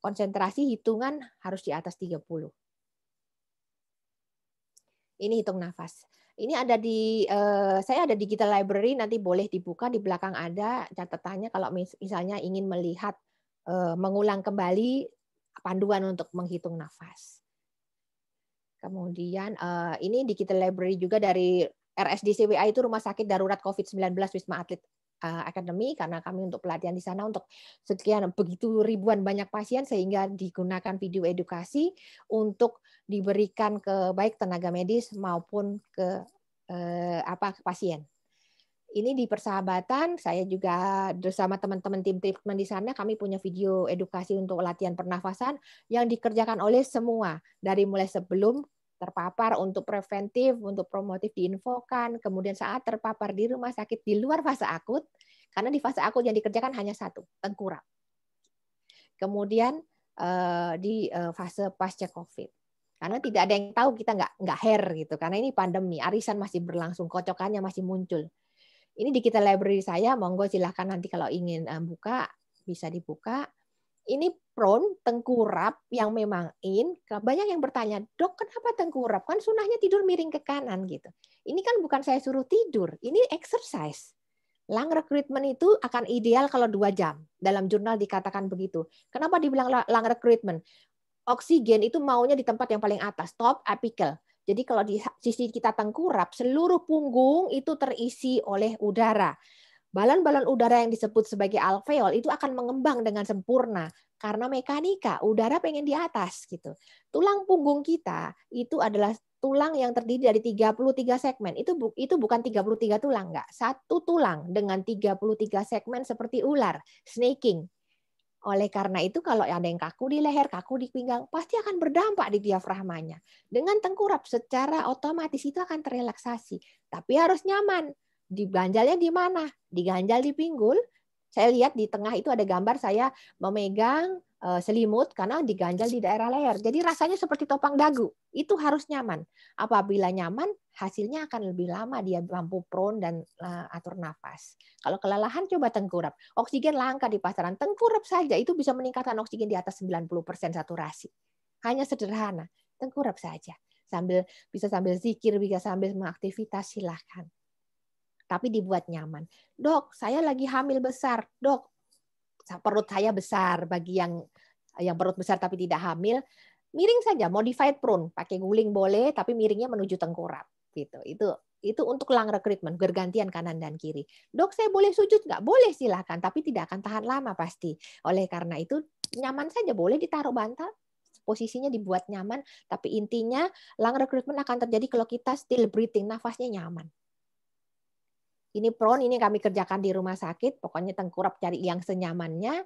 konsentrasi hitungan harus di atas 30. Ini hitung nafas. Ini ada di eh, saya ada digital library nanti boleh dibuka di belakang ada catatannya kalau misalnya ingin melihat eh, mengulang kembali panduan untuk menghitung nafas. Kemudian uh, ini kita library juga dari RSDCWA itu Rumah Sakit Darurat COVID-19 Wisma Atlet eh, Academy karena kami untuk pelatihan di sana untuk sekian begitu ribuan banyak pasien sehingga digunakan video edukasi untuk diberikan ke baik tenaga medis maupun ke uh, apa ke pasien. Ini di persahabatan saya juga bersama teman-teman tim treatment di sana kami punya video edukasi untuk latihan pernafasan yang dikerjakan oleh semua dari mulai sebelum terpapar untuk preventif, untuk promotif diinfokan, kemudian saat terpapar di rumah sakit di luar fase akut, karena di fase akut yang dikerjakan hanya satu, tengkurap. Kemudian eh, di eh, fase pasca COVID. Karena tidak ada yang tahu kita nggak nggak hair gitu, karena ini pandemi, arisan masih berlangsung, kocokannya masih muncul. Ini di kita library saya, monggo silahkan nanti kalau ingin eh, buka bisa dibuka ini prone tengkurap yang memang in banyak yang bertanya dok kenapa tengkurap kan sunahnya tidur miring ke kanan gitu ini kan bukan saya suruh tidur ini exercise lang recruitment itu akan ideal kalau dua jam. Dalam jurnal dikatakan begitu. Kenapa dibilang lang recruitment? Oksigen itu maunya di tempat yang paling atas, top apical. Jadi kalau di sisi kita tengkurap, seluruh punggung itu terisi oleh udara balon-balon udara yang disebut sebagai alveol itu akan mengembang dengan sempurna karena mekanika udara pengen di atas gitu. Tulang punggung kita itu adalah tulang yang terdiri dari 33 segmen. Itu bu, itu bukan 33 tulang enggak. Satu tulang dengan 33 segmen seperti ular, snaking. Oleh karena itu kalau ada yang kaku di leher, kaku di pinggang, pasti akan berdampak di diafragmanya. Dengan tengkurap secara otomatis itu akan terrelaksasi. Tapi harus nyaman diganjalnya di mana? Diganjal di pinggul. Saya lihat di tengah itu ada gambar saya memegang eh, selimut karena diganjal di daerah leher. Jadi rasanya seperti topang dagu. Itu harus nyaman. Apabila nyaman, hasilnya akan lebih lama dia mampu prone dan eh, atur nafas. Kalau kelelahan coba tengkurap. Oksigen langka di pasaran. Tengkurap saja itu bisa meningkatkan oksigen di atas 90% saturasi. Hanya sederhana. Tengkurap saja. Sambil bisa sambil zikir, bisa sambil mengaktivitas silahkan tapi dibuat nyaman. Dok, saya lagi hamil besar. Dok, perut saya besar bagi yang yang perut besar tapi tidak hamil, miring saja, modified prone, pakai guling boleh, tapi miringnya menuju tengkorak. gitu. Itu itu untuk lang recruitment, bergantian kanan dan kiri. Dok, saya boleh sujud nggak? Boleh silahkan, tapi tidak akan tahan lama pasti. Oleh karena itu, nyaman saja boleh ditaruh bantal, posisinya dibuat nyaman, tapi intinya lang recruitment akan terjadi kalau kita still breathing, nafasnya nyaman ini prone ini kami kerjakan di rumah sakit, pokoknya tengkurap cari yang senyamannya.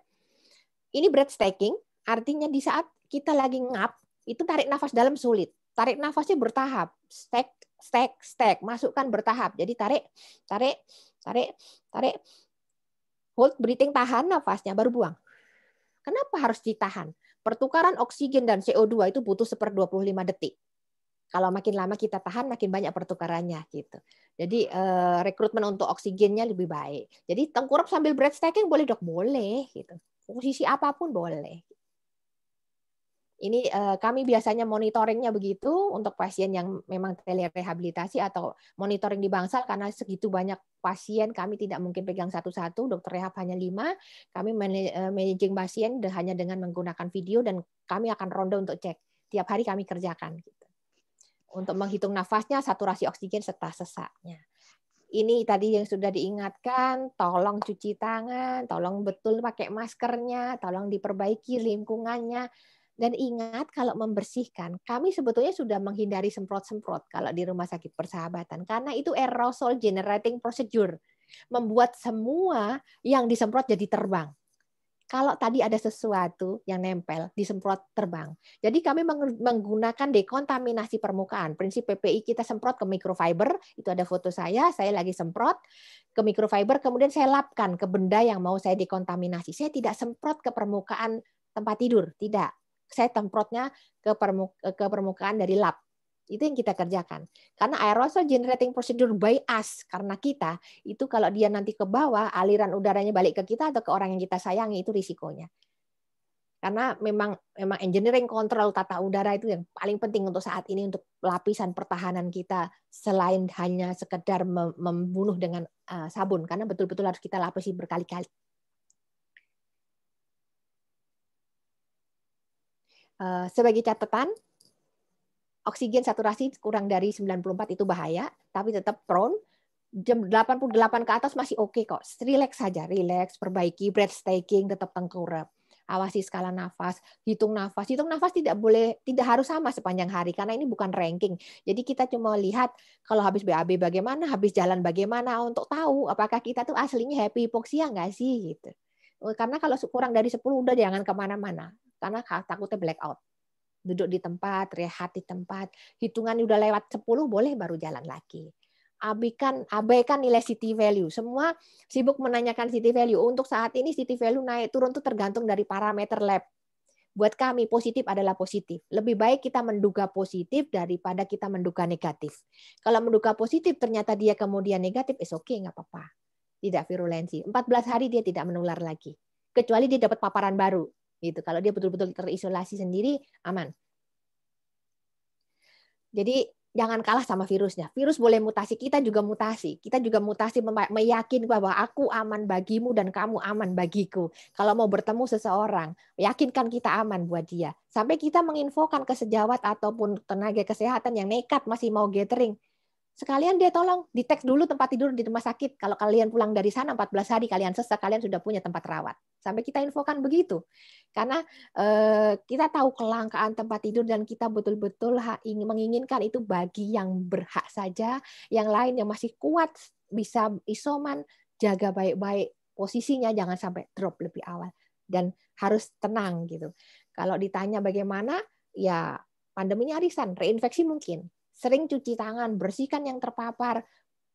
Ini breath stacking artinya di saat kita lagi ngap, itu tarik nafas dalam sulit. Tarik nafasnya bertahap, stack, stack, stack, masukkan bertahap. Jadi tarik, tarik, tarik, tarik, hold breathing, tahan nafasnya, baru buang. Kenapa harus ditahan? Pertukaran oksigen dan CO2 itu butuh seper 25 detik. Kalau makin lama kita tahan, makin banyak pertukarannya gitu. Jadi eh, rekrutmen untuk oksigennya lebih baik. Jadi tengkurap sambil bread stacking boleh dok, boleh gitu. Posisi apapun boleh. Ini eh, kami biasanya monitoringnya begitu untuk pasien yang memang telerehabilitasi atau monitoring di bangsal karena segitu banyak pasien kami tidak mungkin pegang satu-satu, dokter rehab hanya lima, kami eh, managing pasien hanya dengan menggunakan video dan kami akan ronda untuk cek. Tiap hari kami kerjakan untuk menghitung nafasnya, saturasi oksigen serta sesaknya. Ini tadi yang sudah diingatkan, tolong cuci tangan, tolong betul pakai maskernya, tolong diperbaiki lingkungannya. Dan ingat kalau membersihkan, kami sebetulnya sudah menghindari semprot-semprot kalau di rumah sakit persahabatan. Karena itu aerosol generating procedure. Membuat semua yang disemprot jadi terbang kalau tadi ada sesuatu yang nempel disemprot terbang. Jadi kami menggunakan dekontaminasi permukaan. Prinsip PPI kita semprot ke microfiber, itu ada foto saya, saya lagi semprot ke microfiber, kemudian saya lapkan ke benda yang mau saya dekontaminasi. Saya tidak semprot ke permukaan tempat tidur, tidak. Saya semprotnya ke, permukaan dari lap. Itu yang kita kerjakan. Karena aerosol generating procedure by us, karena kita, itu kalau dia nanti ke bawah, aliran udaranya balik ke kita atau ke orang yang kita sayangi, itu risikonya. Karena memang memang engineering control tata udara itu yang paling penting untuk saat ini untuk lapisan pertahanan kita selain hanya sekedar membunuh dengan eh, sabun karena betul-betul harus kita lapisi berkali-kali. Eh, sebagai catatan, oksigen saturasi kurang dari 94 itu bahaya, tapi tetap prone. Jam 88 ke atas masih oke okay kok. Relax saja, relax, perbaiki breath taking, tetap tengkurap. Awasi skala nafas, hitung nafas. Hitung nafas tidak boleh tidak harus sama sepanjang hari karena ini bukan ranking. Jadi kita cuma lihat kalau habis BAB bagaimana, habis jalan bagaimana untuk tahu apakah kita tuh aslinya happy hipoksia nggak sih gitu. Karena kalau kurang dari 10 udah jangan kemana-mana karena takutnya blackout duduk di tempat, rehat di tempat. Hitungan udah lewat 10 boleh baru jalan lagi. Abikan, abaikan nilai city value. Semua sibuk menanyakan city value. Untuk saat ini city value naik turun tuh tergantung dari parameter lab. Buat kami positif adalah positif. Lebih baik kita menduga positif daripada kita menduga negatif. Kalau menduga positif ternyata dia kemudian negatif, is oke okay, nggak apa-apa. Tidak virulensi. 14 hari dia tidak menular lagi. Kecuali dia dapat paparan baru gitu. Kalau dia betul-betul terisolasi sendiri aman. Jadi jangan kalah sama virusnya. Virus boleh mutasi, kita juga mutasi. Kita juga mutasi meyakin bahwa aku aman bagimu dan kamu aman bagiku. Kalau mau bertemu seseorang, yakinkan kita aman buat dia. Sampai kita menginfokan ke sejawat ataupun tenaga kesehatan yang nekat masih mau gathering, sekalian dia tolong di teks dulu tempat tidur di rumah sakit. Kalau kalian pulang dari sana 14 hari kalian sesak, kalian sudah punya tempat rawat. Sampai kita infokan begitu. Karena eh, kita tahu kelangkaan tempat tidur dan kita betul-betul menginginkan itu bagi yang berhak saja, yang lain yang masih kuat bisa isoman, jaga baik-baik posisinya jangan sampai drop lebih awal dan harus tenang gitu. Kalau ditanya bagaimana, ya pandeminya arisan, reinfeksi mungkin, sering cuci tangan, bersihkan yang terpapar,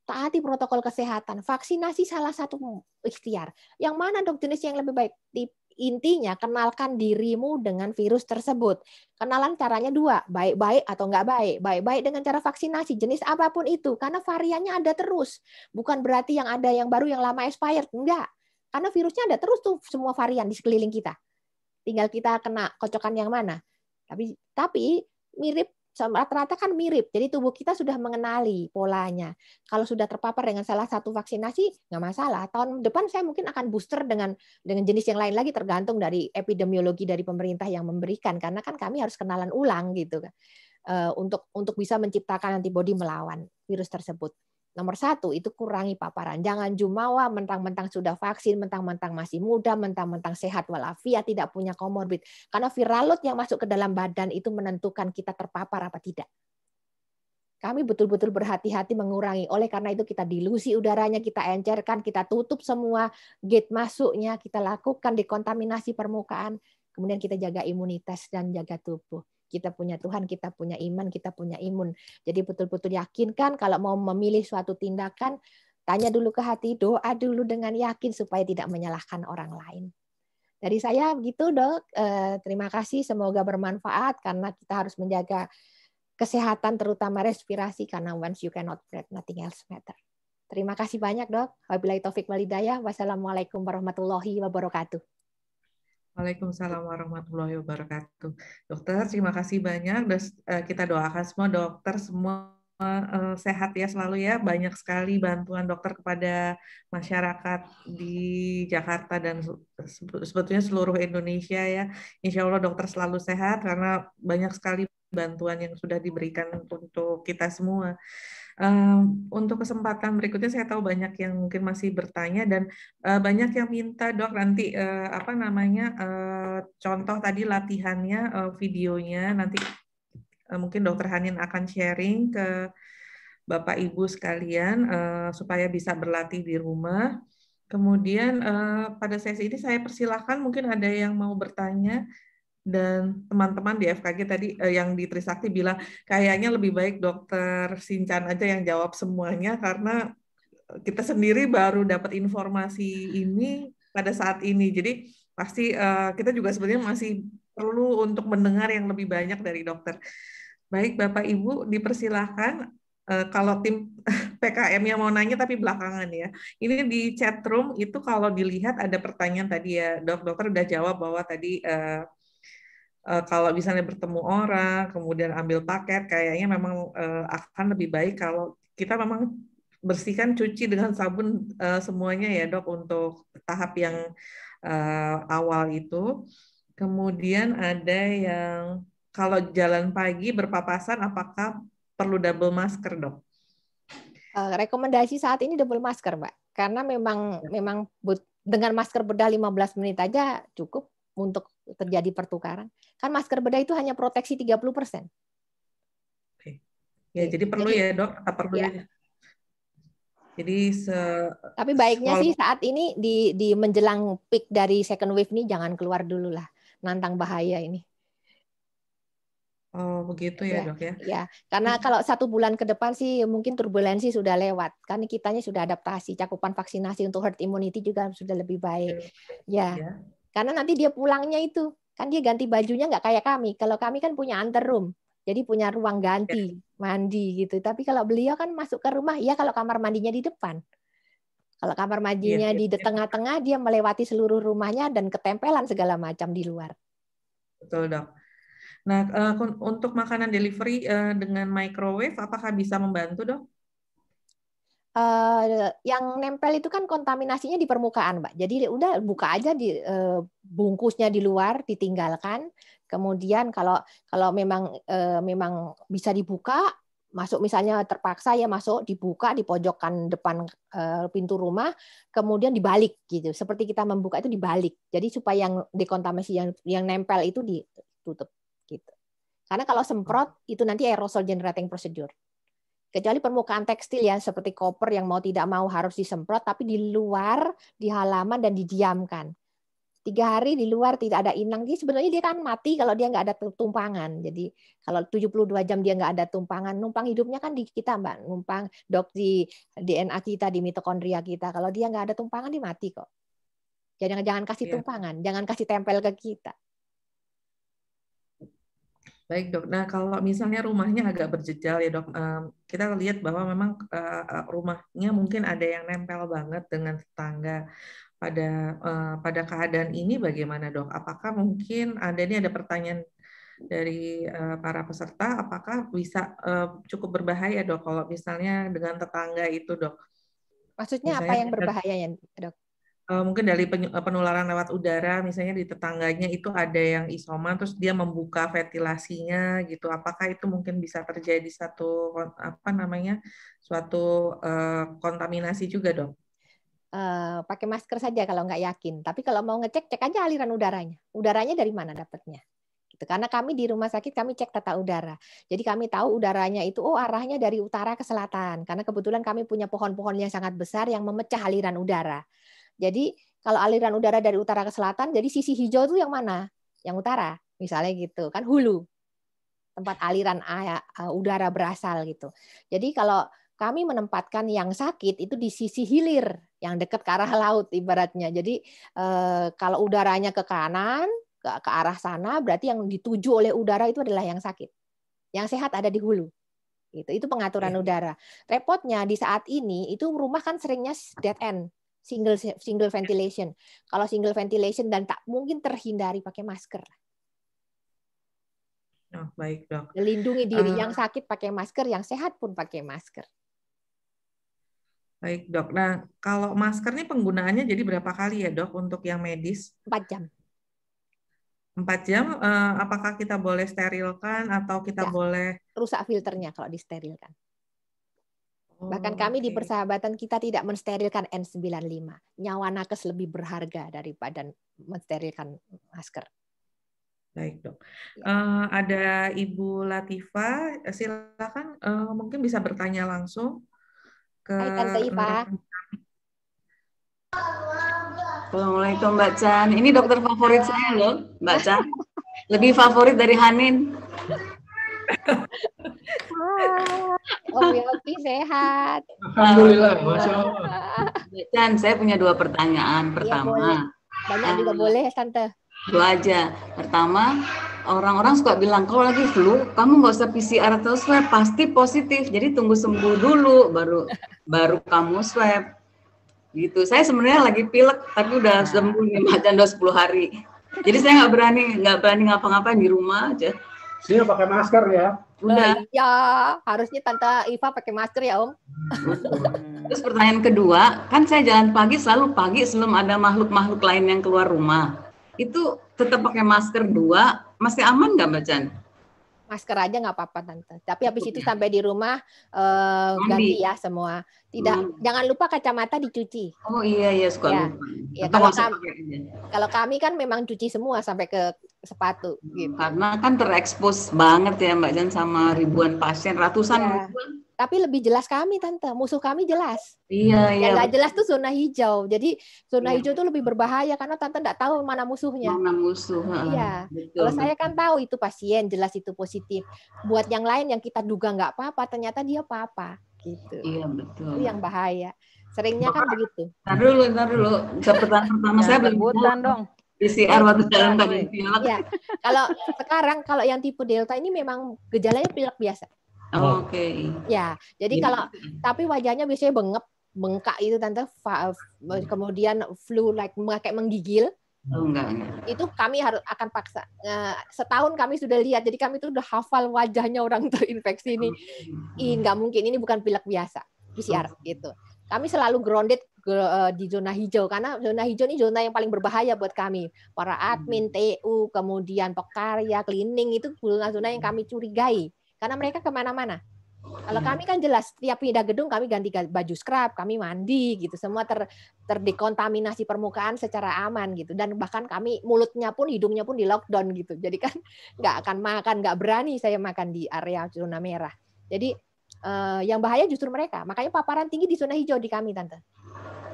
taati protokol kesehatan. Vaksinasi salah satu ikhtiar. Yang mana dok jenis yang lebih baik? Intinya kenalkan dirimu dengan virus tersebut. Kenalan caranya dua, baik-baik atau nggak baik. Baik-baik dengan cara vaksinasi jenis apapun itu, karena variannya ada terus. Bukan berarti yang ada yang baru yang lama expired, enggak. Karena virusnya ada terus tuh semua varian di sekeliling kita. Tinggal kita kena kocokan yang mana. Tapi tapi mirip rata-rata kan mirip. Jadi tubuh kita sudah mengenali polanya. Kalau sudah terpapar dengan salah satu vaksinasi, nggak masalah. Tahun depan saya mungkin akan booster dengan dengan jenis yang lain lagi tergantung dari epidemiologi dari pemerintah yang memberikan. Karena kan kami harus kenalan ulang gitu kan untuk untuk bisa menciptakan antibodi melawan virus tersebut. Nomor satu itu kurangi paparan. Jangan jumawa mentang-mentang sudah vaksin, mentang-mentang masih muda, mentang-mentang sehat walafiat, tidak punya komorbid. Karena viral load yang masuk ke dalam badan itu menentukan kita terpapar apa tidak. Kami betul-betul berhati-hati mengurangi. Oleh karena itu kita dilusi udaranya, kita encerkan, kita tutup semua gate masuknya, kita lakukan dekontaminasi permukaan, kemudian kita jaga imunitas dan jaga tubuh kita punya Tuhan, kita punya iman, kita punya imun. Jadi betul-betul yakinkan kalau mau memilih suatu tindakan, tanya dulu ke hati, doa dulu dengan yakin supaya tidak menyalahkan orang lain. Dari saya begitu dok, eh, terima kasih semoga bermanfaat karena kita harus menjaga kesehatan terutama respirasi karena once you cannot breathe nothing else matter. Terima kasih banyak dok. Wabillahi taufik walidayah. Wassalamualaikum warahmatullahi wabarakatuh. Waalaikumsalam warahmatullahi wabarakatuh. Dokter, terima kasih banyak. Eh, kita doakan semua dokter semua eh, sehat ya selalu ya. Banyak sekali bantuan dokter kepada masyarakat di Jakarta dan sebetulnya seluruh Indonesia ya. Insya Allah dokter selalu sehat karena banyak sekali bantuan yang sudah diberikan untuk kita semua untuk kesempatan berikutnya saya tahu banyak yang mungkin masih bertanya dan banyak yang minta dok nanti apa namanya contoh tadi latihannya videonya nanti mungkin dokter Hanin akan sharing ke bapak ibu sekalian supaya bisa berlatih di rumah. Kemudian pada sesi ini saya persilahkan mungkin ada yang mau bertanya dan teman-teman di FKG tadi eh, yang di Trisakti bilang kayaknya lebih baik dokter Sincan aja yang jawab semuanya karena eh, kita sendiri baru dapat informasi ini pada saat ini. Jadi pasti eh, kita juga sebenarnya masih perlu untuk mendengar yang lebih banyak dari dokter. Baik Bapak Ibu dipersilahkan eh, kalau tim PKM yang mau nanya tapi belakangan ya. Ini di chat room itu kalau dilihat ada pertanyaan tadi ya, dok dokter udah jawab bahwa tadi eh, Eh, kalau misalnya bertemu orang, kemudian ambil paket, kayaknya memang eh, akan lebih baik kalau kita memang bersihkan, cuci dengan sabun eh, semuanya ya dok untuk tahap yang awal itu. Kemudian ada yang kalau jalan pagi berpapasan, apakah perlu double masker dok? rekomendasi saat ini double masker mbak, karena memang ya. memang dengan masker bedah 15 menit aja cukup untuk terjadi pertukaran. Kan masker bedah itu hanya proteksi 30%. Oke. Ya, jadi perlu jadi, ya, Dok, apa perlu iya. ya. Jadi se Tapi baiknya sih saat ini di di menjelang peak dari second wave ini jangan keluar dulu lah. Nantang bahaya ini. Oh begitu ya, ya dok ya. Ya, karena hmm. kalau satu bulan ke depan sih mungkin turbulensi sudah lewat. Kan kitanya sudah adaptasi, cakupan vaksinasi untuk herd immunity juga sudah lebih baik. Iya. Ya. ya. Karena nanti dia pulangnya itu kan dia ganti bajunya nggak kayak kami. Kalau kami kan punya anter room, jadi punya ruang ganti iya. mandi gitu. Tapi kalau beliau kan masuk ke rumah, ya kalau kamar mandinya di depan. Kalau kamar mandinya iya, iya, di tengah-tengah, dia melewati seluruh rumahnya dan ketempelan segala macam di luar. Betul dok. Nah eh, untuk makanan delivery eh, dengan microwave, apakah bisa membantu dok? Eh, yang nempel itu kan kontaminasinya di permukaan, Mbak. Jadi udah buka aja di eh, bungkusnya di luar, ditinggalkan. Kemudian kalau kalau memang eh, memang bisa dibuka, masuk misalnya terpaksa ya masuk dibuka di pojokan depan pintu rumah, kemudian dibalik gitu. Seperti kita membuka itu dibalik. Jadi supaya yang dekontaminasi yang yang nempel itu ditutup gitu. Karena kalau semprot hmm. itu nanti aerosol generating procedure kecuali permukaan tekstil ya seperti koper yang mau tidak mau harus disemprot tapi di luar di halaman dan didiamkan tiga hari di luar tidak ada inang dia sebenarnya dia kan mati kalau dia nggak ada tumpangan jadi kalau 72 jam dia nggak ada tumpangan numpang hidupnya kan di kita mbak numpang dok di DNA kita di mitokondria kita kalau dia nggak ada tumpangan dia mati kok jangan jangan kasih iya. tumpangan jangan kasih tempel ke kita Baik dok. Nah kalau misalnya rumahnya agak berjejal ya dok, kita lihat bahwa memang eh, eh, rumahnya mungkin ada yang nempel banget dengan tetangga. Pada eh, pada keadaan ini bagaimana dok? Apakah mungkin ada ini ada pertanyaan dari para peserta? Apakah bisa cukup berbahaya dok kalau misalnya dengan tetangga itu dok? Maksudnya misalnya apa yang berbahaya ya dok? Eh, mungkin dari eh, penularan lewat udara misalnya di tetangganya itu ada yang isoman, terus dia membuka ventilasinya gitu apakah itu mungkin bisa terjadi satu apa namanya suatu uh, kontaminasi juga dong uh, pakai masker saja kalau nggak yakin tapi kalau mau ngecek cek aja aliran udaranya udaranya dari mana dapatnya gitu. Karena kami di rumah sakit kami cek tata udara. Jadi kami tahu udaranya itu oh arahnya dari utara ke selatan karena kebetulan kami punya pohon-pohon yang sangat besar yang memecah aliran udara. Jadi kalau aliran udara dari utara ke selatan, jadi sisi hijau itu yang mana? Yang utara, misalnya gitu, kan hulu tempat aliran udara berasal gitu. Jadi kalau kami menempatkan yang sakit itu di sisi hilir yang dekat ke arah laut ibaratnya. Jadi eh, kalau udaranya ke kanan ke, arah sana berarti yang dituju oleh udara itu adalah yang sakit. Yang sehat ada di hulu. Itu Itu pengaturan iya. udara. Repotnya di saat ini itu rumah kan seringnya dead end single single ya. ventilation. Kalau single ventilation dan tak mungkin terhindari pakai masker. Oh, baik dok. Lindungi diri uh, yang sakit pakai masker, yang sehat pun pakai masker. Baik dok. Nah kalau masker ini penggunaannya jadi berapa kali ya dok untuk yang medis? Empat jam. Empat jam. Uh, apakah kita boleh sterilkan atau kita ya, boleh? Rusak filternya kalau disterilkan. Bahkan kami okay. di persahabatan kita tidak mensterilkan N95. Nyawa nakes lebih berharga daripada mensterilkan masker. Baik dok. Ya. Uh, ada Ibu Latifa, silakan uh, mungkin bisa bertanya langsung ke Hai, Tante Ipa. Assalamualaikum Mbak Chan. Ini dokter favorit saya loh, Mbak Chan. Lebih favorit dari Hanin. Om oh, Yopi sehat. Alhamdulillah, iya, masya Allah. Chan, saya punya dua pertanyaan. Iya, pertama, ya, banyak uh, juga boleh, tante. Dua aja. Pertama, orang-orang suka bilang kalau lagi flu, kamu nggak usah PCR atau swab, pasti positif. Jadi tunggu sembuh dulu, baru baru kamu swab. Gitu. Saya sebenarnya lagi pilek, tapi udah sembuh lima dan udah sepuluh hari. Jadi saya nggak berani nggak berani ngapa-ngapain di rumah aja Sini pakai masker ya. Udah. Nah, ya, iya, harusnya Tante Iva pakai masker ya, Om. Terus pertanyaan kedua, kan saya jalan pagi selalu pagi sebelum ada makhluk-makhluk lain yang keluar rumah. Itu tetap pakai masker dua, masih aman nggak Mbak Chan? masker aja nggak apa-apa tante. Tapi habis itu sampai di rumah uh, ganti ya semua. Tidak hmm. jangan lupa kacamata dicuci. Oh iya iya suka ya. lupa. Ya, kalau, kami, kalau kami kan memang cuci semua sampai ke sepatu. Hmm, gitu. Karena kan terekspos banget ya Mbak Jan sama ribuan pasien, ratusan ya. ribuan tapi lebih jelas kami tante musuh kami jelas iya yang iya jelas tuh zona hijau jadi zona iya. hijau tuh lebih berbahaya karena tante nggak tahu mana musuhnya mana musuh iya Betul. kalau saya kan tahu itu pasien jelas itu positif buat yang lain yang kita duga nggak apa-apa ternyata dia apa-apa gitu iya betul itu yang bahaya seringnya kan Bapak, kan begitu ntar dulu ntar dulu pertanyaan pertama saya belum dong PCR waktu jalan tadi. Ya. Kalau sekarang kalau yang tipe delta ini memang gejalanya pilek biasa. Oh, oh, Oke. Okay. Ya, jadi yeah. kalau tapi wajahnya biasanya bengep, bengkak itu tante. Hmm. Kemudian flu like kayak menggigil. Oh, enggak, Itu kami harus akan paksa. Eh, setahun kami sudah lihat, jadi kami itu udah hafal wajahnya orang terinfeksi ini. Ih, hmm. nggak mungkin ini bukan pilek biasa PCR hmm. gitu. Kami selalu grounded eh, di zona hijau karena zona hijau ini zona yang paling berbahaya buat kami para admin TU kemudian pekarya cleaning itu zona-zona yang kami curigai karena mereka kemana-mana. Kalau hmm. kami kan jelas setiap pindah gedung kami ganti baju scrub, kami mandi gitu, semua ter terdekontaminasi permukaan secara aman gitu, dan bahkan kami mulutnya pun hidungnya pun di lockdown gitu, jadi kan nggak akan makan, nggak berani saya makan di area zona merah. Jadi eh, yang bahaya justru mereka, makanya paparan tinggi di zona hijau di kami tante.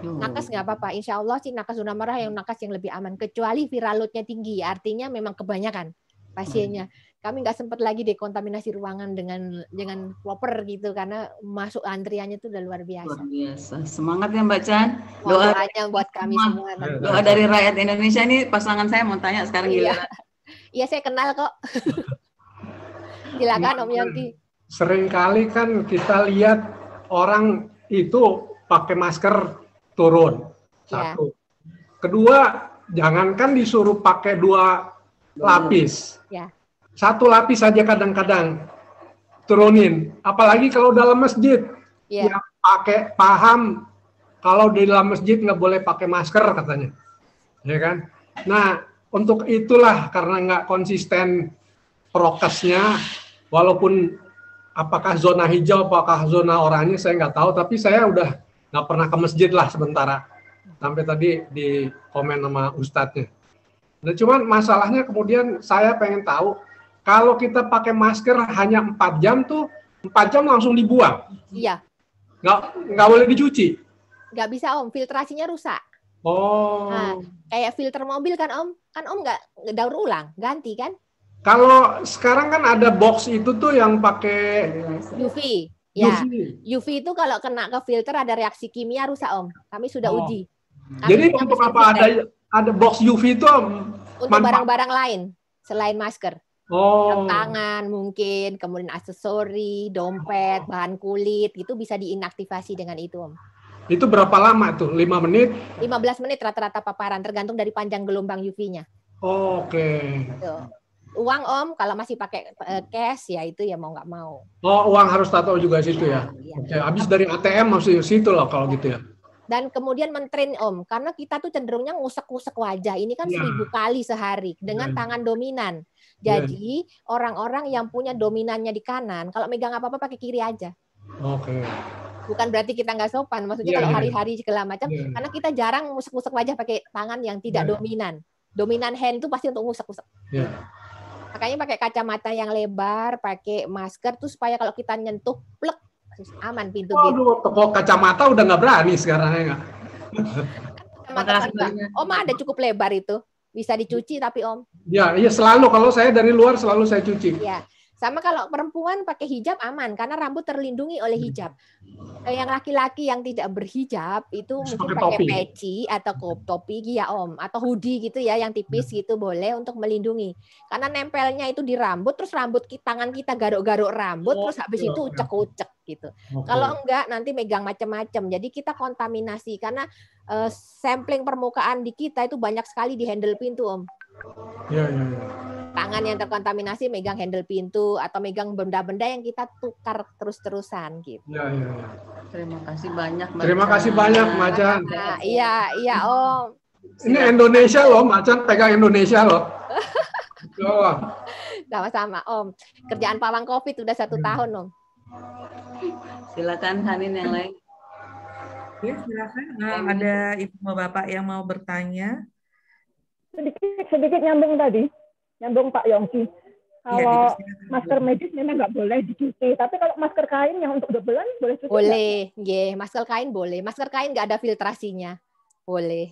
Nakas nggak apa-apa, insya Allah sih nakas zona merah yang nakas yang lebih aman, kecuali viral loadnya tinggi, artinya memang kebanyakan hmm. pasiennya kami nggak sempat lagi dekontaminasi ruangan dengan dengan proper gitu karena masuk antriannya itu udah luar biasa. Luar biasa. Semangat ya Mbak Chan. Doa Doanya buat kami semua. semua. Iya, iya. Doa dari rakyat Indonesia ini pasangan saya mau tanya sekarang iya. gila. Iya saya kenal kok. Silakan Om iya, Sering kali kan kita lihat orang itu pakai masker turun. Satu. Ya. Kedua, jangankan disuruh pakai dua lapis. Ya satu lapis saja kadang-kadang turunin. Apalagi kalau dalam masjid yeah. yang pakai paham kalau di dalam masjid nggak boleh pakai masker katanya, ya kan? Nah untuk itulah karena nggak konsisten prokesnya, walaupun apakah zona hijau, apakah zona oranye saya nggak tahu, tapi saya udah nggak pernah ke masjid lah sementara sampai tadi di komen sama ustadznya. Nah, cuman masalahnya kemudian saya pengen tahu kalau kita pakai masker hanya empat jam tuh empat jam langsung dibuang. Iya. Nggak nggak boleh dicuci. Nggak bisa om, filtrasinya rusak. Oh. Nah, kayak filter mobil kan om, kan om nggak daur ulang, ganti kan? Kalau sekarang kan ada box itu tuh yang pakai UV. Ya, UV. UV itu kalau kena ke filter ada reaksi kimia rusak om. Kami sudah oh. uji. Kami Jadi untuk apa ada ada box UV itu om? Untuk barang-barang lain selain masker. Oh. tangan mungkin, kemudian aksesori, dompet, oh. bahan kulit, itu bisa diinaktivasi dengan itu, Om. Itu berapa lama tuh? 5 menit? 15 menit rata-rata paparan, tergantung dari panjang gelombang UV-nya. Oh, Oke. Okay. Gitu. Uang om, kalau masih pakai uh, cash ya itu ya mau nggak mau. Oh, uang harus tato juga situ ya. ya. Iya. iya. okay. habis dari ATM harus situ loh kalau gitu ya dan kemudian mentrin om karena kita tuh cenderungnya ngusek-ngusek wajah ini kan ya. seribu kali sehari dengan ya. tangan dominan Iya. Jadi orang orang-orang yang punya dominannya di kanan, kalau megang apa-apa pakai kiri aja. Oke. Okay. Bukan berarti kita nggak sopan, maksudnya yeah, kalau iya. hari-hari segala macam, yeah. karena kita jarang musuk-musuk wajah pakai tangan yang tidak yeah. dominan. Dominan hand itu pasti untuk musuk-musuk. Yeah. Makanya pakai kacamata yang lebar, pakai masker tuh supaya kalau kita nyentuh plek aman pintu gitu. Waduh, toko kacamata udah nggak berani sekarang ya nggak? Kan kan oh, ada cukup lebar itu. Bisa dicuci tapi Om? Ya, iya selalu. Kalau saya dari luar selalu saya cuci. Ya. Sama kalau perempuan pakai hijab aman karena rambut terlindungi oleh hmm. hijab. Eh, yang laki-laki yang tidak berhijab itu Terus mungkin pakai, topi. peci atau topi gitu ya Om atau hoodie gitu ya yang tipis hmm. gitu boleh untuk melindungi. Karena nempelnya itu di rambut terus rambut tangan kita garuk-garuk rambut oh, terus habis iya, itu iya. ucek-ucek gitu. Okay. Kalau enggak nanti megang macam-macam. Jadi kita kontaminasi karena uh, sampling permukaan di kita itu banyak sekali di handle pintu, Om. Iya, iya, iya. Tangan yang terkontaminasi megang handle pintu atau megang benda-benda yang kita tukar terus-terusan gitu. Iya, iya, iya. Terima kasih banyak, Macan. Terima kasih banyak, Macan. Nah, iya, iya, Om. Ini Indonesia loh, Macan pegang Indonesia loh. Sama-sama Om. Kerjaan pawang COVID udah satu iya. tahun Om. Silakan Hanin yang lain. Ya, silakan. Nah, ada ibu bapak yang mau bertanya. Sedikit sedikit nyambung tadi, nyambung Pak Yongki. Iya, kalau ya, masker medis memang nggak boleh dicuci, tapi kalau masker kain yang untuk double boleh Boleh, ya, masker kain boleh. Masker kain nggak ada filtrasinya, boleh.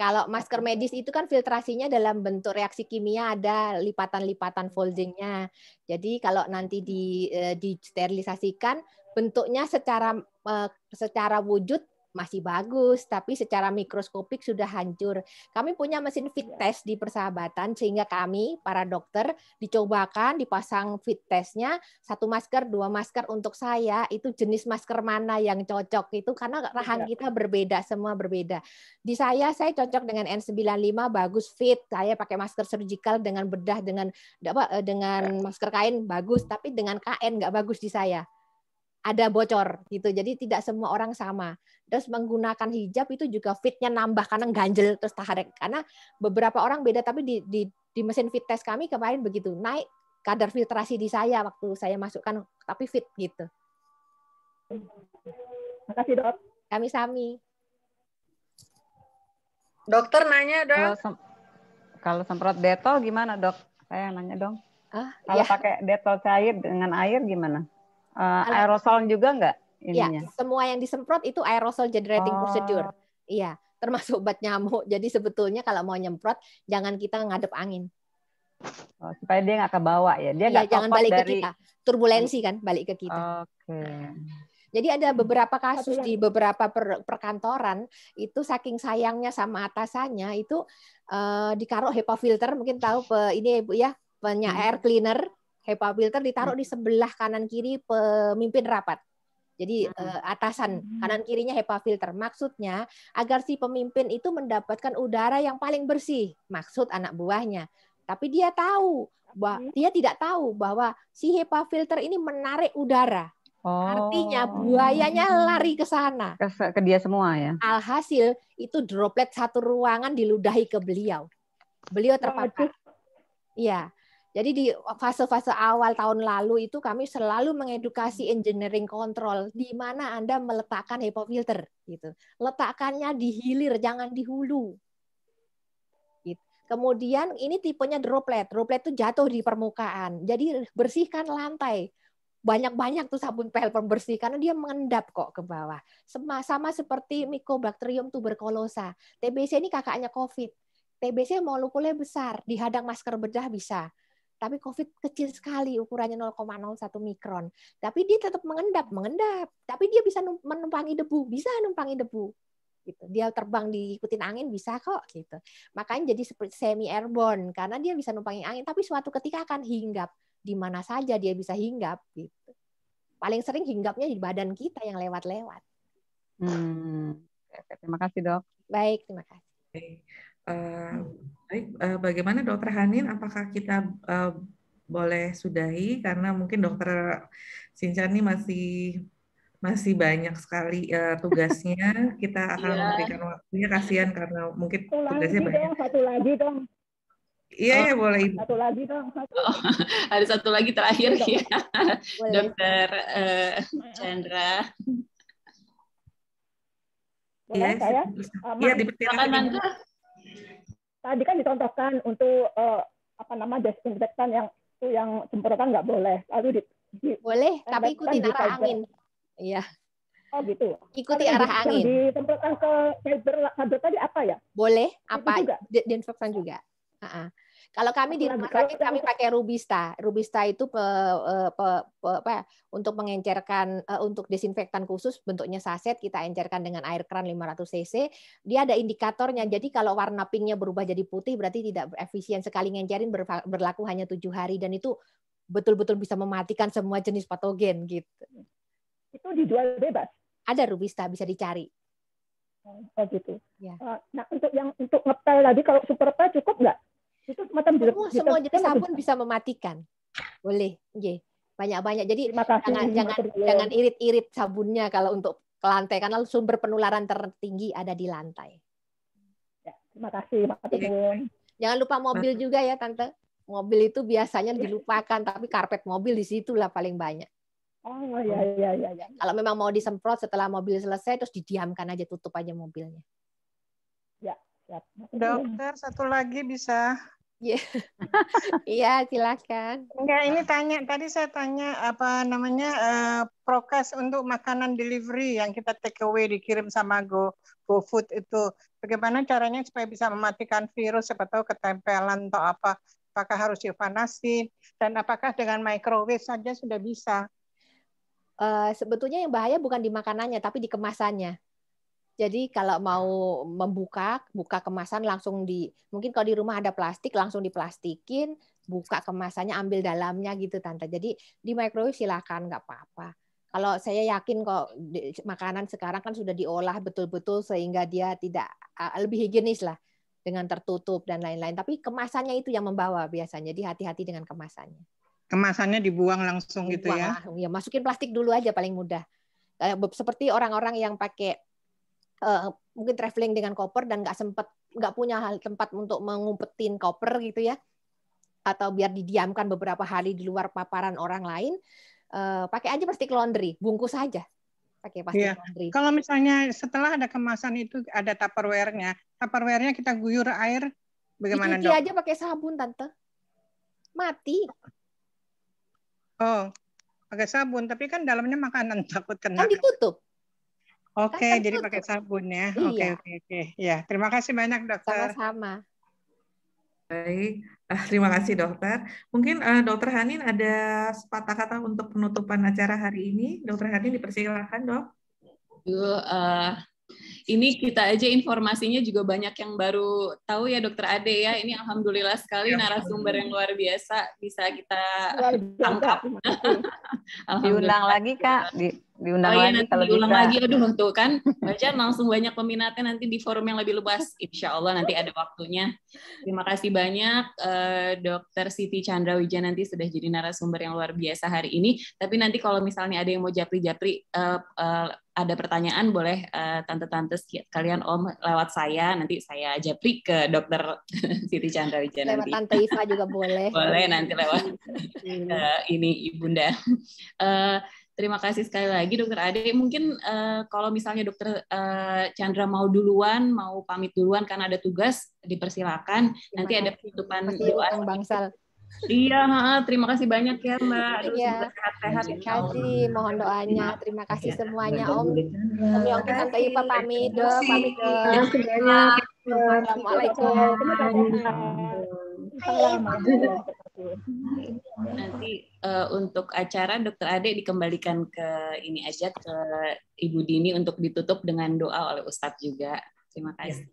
Kalau masker medis itu kan filtrasinya dalam bentuk reaksi kimia ada lipatan-lipatan foldingnya. Jadi kalau nanti di eh, sterilisasikan bentuknya secara eh, secara wujud masih bagus, tapi secara mikroskopik sudah hancur. Kami punya mesin fit iya. test di persahabatan, sehingga kami, para dokter, dicobakan, dipasang fit testnya, satu masker, dua masker untuk saya, itu jenis masker mana yang cocok, itu karena rahang iya. kita berbeda, semua berbeda. Di saya, saya cocok dengan N95, bagus fit, saya pakai masker surgical dengan bedah, dengan eh, dengan iya. masker kain, bagus, tapi dengan KN nggak bagus di saya ada bocor gitu. Jadi tidak semua orang sama. Terus menggunakan hijab itu juga fitnya nambah karena ganjel terus taharek. Karena beberapa orang beda tapi di, di di mesin fit test kami kemarin begitu naik kadar filtrasi di saya waktu saya masukkan tapi fit gitu. Makasih dok. Kami sami. Dokter nanya dok. Kalau, sem kalau semprot detol gimana dok? Saya nanya dong. Ah, kalau ya. pakai detol cair dengan air gimana? uh, aerosol juga nggak? Iya, semua yang disemprot itu aerosol generating oh. procedure. Iya, termasuk obat nyamuk. Jadi sebetulnya kalau mau nyemprot, jangan kita ngadep angin. Oh, supaya dia nggak kebawa ya. Dia iya, nggak ya, jangan balik dari... ke kita. Turbulensi iya. kan balik ke kita. Oke. Okay. Jadi ada hmm. beberapa kasus di beberapa per, perkantoran itu saking sayangnya sama atasannya itu uh, dikaruh HEPA filter mungkin tahu pe, ini ya Bu ya punya hmm. air cleaner HEPA filter ditaruh di hmm. sebelah kanan kiri pemimpin rapat. Jadi uh, atasan hmm. kanan kirinya HEPA filter. Maksudnya agar si pemimpin itu mendapatkan udara yang paling bersih. Maksud anak buahnya. Tapi dia tahu bahwa dia tidak tahu bahwa si HEPA filter ini menarik udara. Oh. Artinya buayanya lari ke sana. Ke, dia semua ya. Alhasil itu droplet satu ruangan diludahi ke beliau. Beliau terpapar. Iya. Jadi di fase-fase awal tahun lalu itu kami selalu mengedukasi engineering control di mana Anda meletakkan HEPA filter gitu. Letakkannya di hilir jangan di hulu. Gitu. Kemudian ini tipenya droplet. Droplet itu jatuh di permukaan. Jadi bersihkan lantai. Banyak-banyak tuh sabun pel pembersih karena dia mengendap kok ke bawah. Sama, sama seperti Mycobacterium tuberculosa. TBC ini kakaknya COVID. TBC molekulnya besar, dihadang masker bedah bisa tapi COVID kecil sekali ukurannya 0,01 mikron. Tapi dia tetap mengendap, mengendap. Tapi dia bisa menumpangi debu, bisa numpangi debu. Gitu. Dia terbang diikutin angin bisa kok gitu. Makanya jadi seperti semi airborne karena dia bisa numpangi angin tapi suatu ketika akan hinggap di mana saja dia bisa hinggap gitu. Paling sering hinggapnya di badan kita yang lewat-lewat. Hmm. Terima kasih, Dok. Baik, terima kasih. Uh, Baik, eh, bagaimana Dokter Hanin? Apakah kita eh, boleh sudahi karena mungkin Dokter Sincan ini masih masih banyak sekali uh, tugasnya. Kita akan yeah. memberikan waktunya kasihan karena mungkin satu tugasnya banyak. Dong, satu lagi dong. Iya, oh. boleh Satu lagi dong. Satu. Oh, ada satu lagi terakhir iya, ya, Dokter uh, Chandra. iya yes. saya? Ah, iya, dipersilakan tadi kan ditontonkan untuk uh, apa nama desinfektan yang itu yang semprotan nggak boleh. Lalu di, di boleh, tapi ikuti arah fiber. angin. Iya. Oh gitu. Ikuti arah angin. Yang disemprotkan ke fiber, fiber tadi apa ya? Boleh, apa? Itu juga. Disinfektan juga. Uh -huh. Kalau kami di iya, rumah sakit kami pakai Rubista. Rubista itu pe, e, pe, pe, apa, ya, untuk mengencerkan e, untuk desinfektan khusus bentuknya saset kita encerkan dengan air keran 500 cc. Dia ada indikatornya. Jadi kalau warna pinknya berubah jadi putih berarti tidak efisien sekali ngencerin berlaku hanya tujuh hari dan itu betul-betul bisa mematikan semua jenis patogen gitu. Itu dijual bebas. Ada Rubista bisa dicari. Oh, oh gitu. Ya. Nah untuk yang untuk ngepel tadi kalau superpa cukup nggak? semua semua jenis sabun bisa mematikan. Boleh, nggih. Banyak-banyak. Jadi kasih, jangan jangan jangan irit-irit sabunnya kalau untuk ke lantai karena sumber penularan tertinggi ada di lantai. Ya, terima kasih, Pak Jangan lupa mobil juga ya, Tante. Mobil itu biasanya dilupakan, tapi karpet mobil di situ lah paling banyak. Oh ya ya ya Kalau memang mau disemprot setelah mobil selesai terus didiamkan aja tutup aja mobilnya. Ya, ya. Dokter satu lagi bisa Iya, yeah. yeah, silakan. Enggak, ini tanya tadi saya tanya apa namanya uh, prokes untuk makanan delivery yang kita take away dikirim sama Go Food itu. Bagaimana caranya supaya bisa mematikan virus siapa tahu ketempelan atau apa? Apakah harus dipanasin dan apakah dengan microwave saja sudah bisa? Uh, sebetulnya yang bahaya bukan di makanannya tapi di kemasannya. Jadi kalau mau membuka, buka kemasan langsung di mungkin kalau di rumah ada plastik langsung diplastikin, buka kemasannya ambil dalamnya gitu tante. Jadi di microwave silakan nggak apa-apa. Kalau saya yakin kok makanan sekarang kan sudah diolah betul-betul sehingga dia tidak lebih higienis lah dengan tertutup dan lain-lain. Tapi kemasannya itu yang membawa biasanya. Jadi hati-hati dengan kemasannya. Kemasannya dibuang langsung dibuang gitu ya? Langsung. Ya masukin plastik dulu aja paling mudah. Seperti orang-orang yang pakai uh, mungkin traveling dengan koper dan nggak sempat nggak punya hal tempat untuk mengumpetin koper gitu ya atau biar didiamkan beberapa hari di luar paparan orang lain uh, pakai aja plastik laundry bungkus aja pakai plastik yeah. laundry kalau misalnya setelah ada kemasan itu ada tupperware-nya tupperware-nya kita guyur air bagaimana Dicuci dok? aja pakai sabun tante mati oh pakai sabun tapi kan dalamnya makanan takut kena kan ditutup Oke, okay, jadi pakai sabun ya. Oke, iya. oke, oke. ya, terima kasih banyak dokter. Sama-sama. Baik, uh, terima kasih dokter. Mungkin uh, dokter Hanin ada sepatah kata untuk penutupan acara hari ini. Dokter Hanin dipersilakan dok. uh, ini kita aja informasinya juga banyak yang baru tahu ya Dokter Ade ya. Ini alhamdulillah sekali ya. narasumber yang luar biasa bisa kita tangkap. diulang lagi Kak, Di, diundang oh, iya, lagi nanti kalau diulang bisa. lagi. Aduh tuh kan baca langsung banyak peminatnya nanti di forum yang lebih luas. Insya Allah nanti ada waktunya. Terima kasih banyak uh, Dokter Siti Chandra Wija nanti sudah jadi narasumber yang luar biasa hari ini. Tapi nanti kalau misalnya ada yang mau japri-japri uh, uh, ada pertanyaan boleh tante eh, tante-tante sekalian Om lewat saya nanti saya japri ke dokter Siti Chandra Wijaya lewat nanti. tante Iva juga boleh boleh nanti lewat uh, ini ibunda uh, Terima kasih sekali lagi Dokter Ade. Mungkin uh, kalau misalnya Dokter uh, Chandra mau duluan, mau pamit duluan karena ada tugas, dipersilakan. Nanti ada penutupan doa. Bangsal. Iya, terima kasih banyak ya Mbak. Iya. Sehat-sehat. kasih, mohon doanya. Terima kasih iya. semuanya Om. Om Yongki Tante Ipa pamit do, pamit Nanti uh, untuk acara Dokter Ade dikembalikan ke ini aja ke Ibu Dini untuk ditutup dengan doa oleh Ustadz juga. Terima kasih. Ya.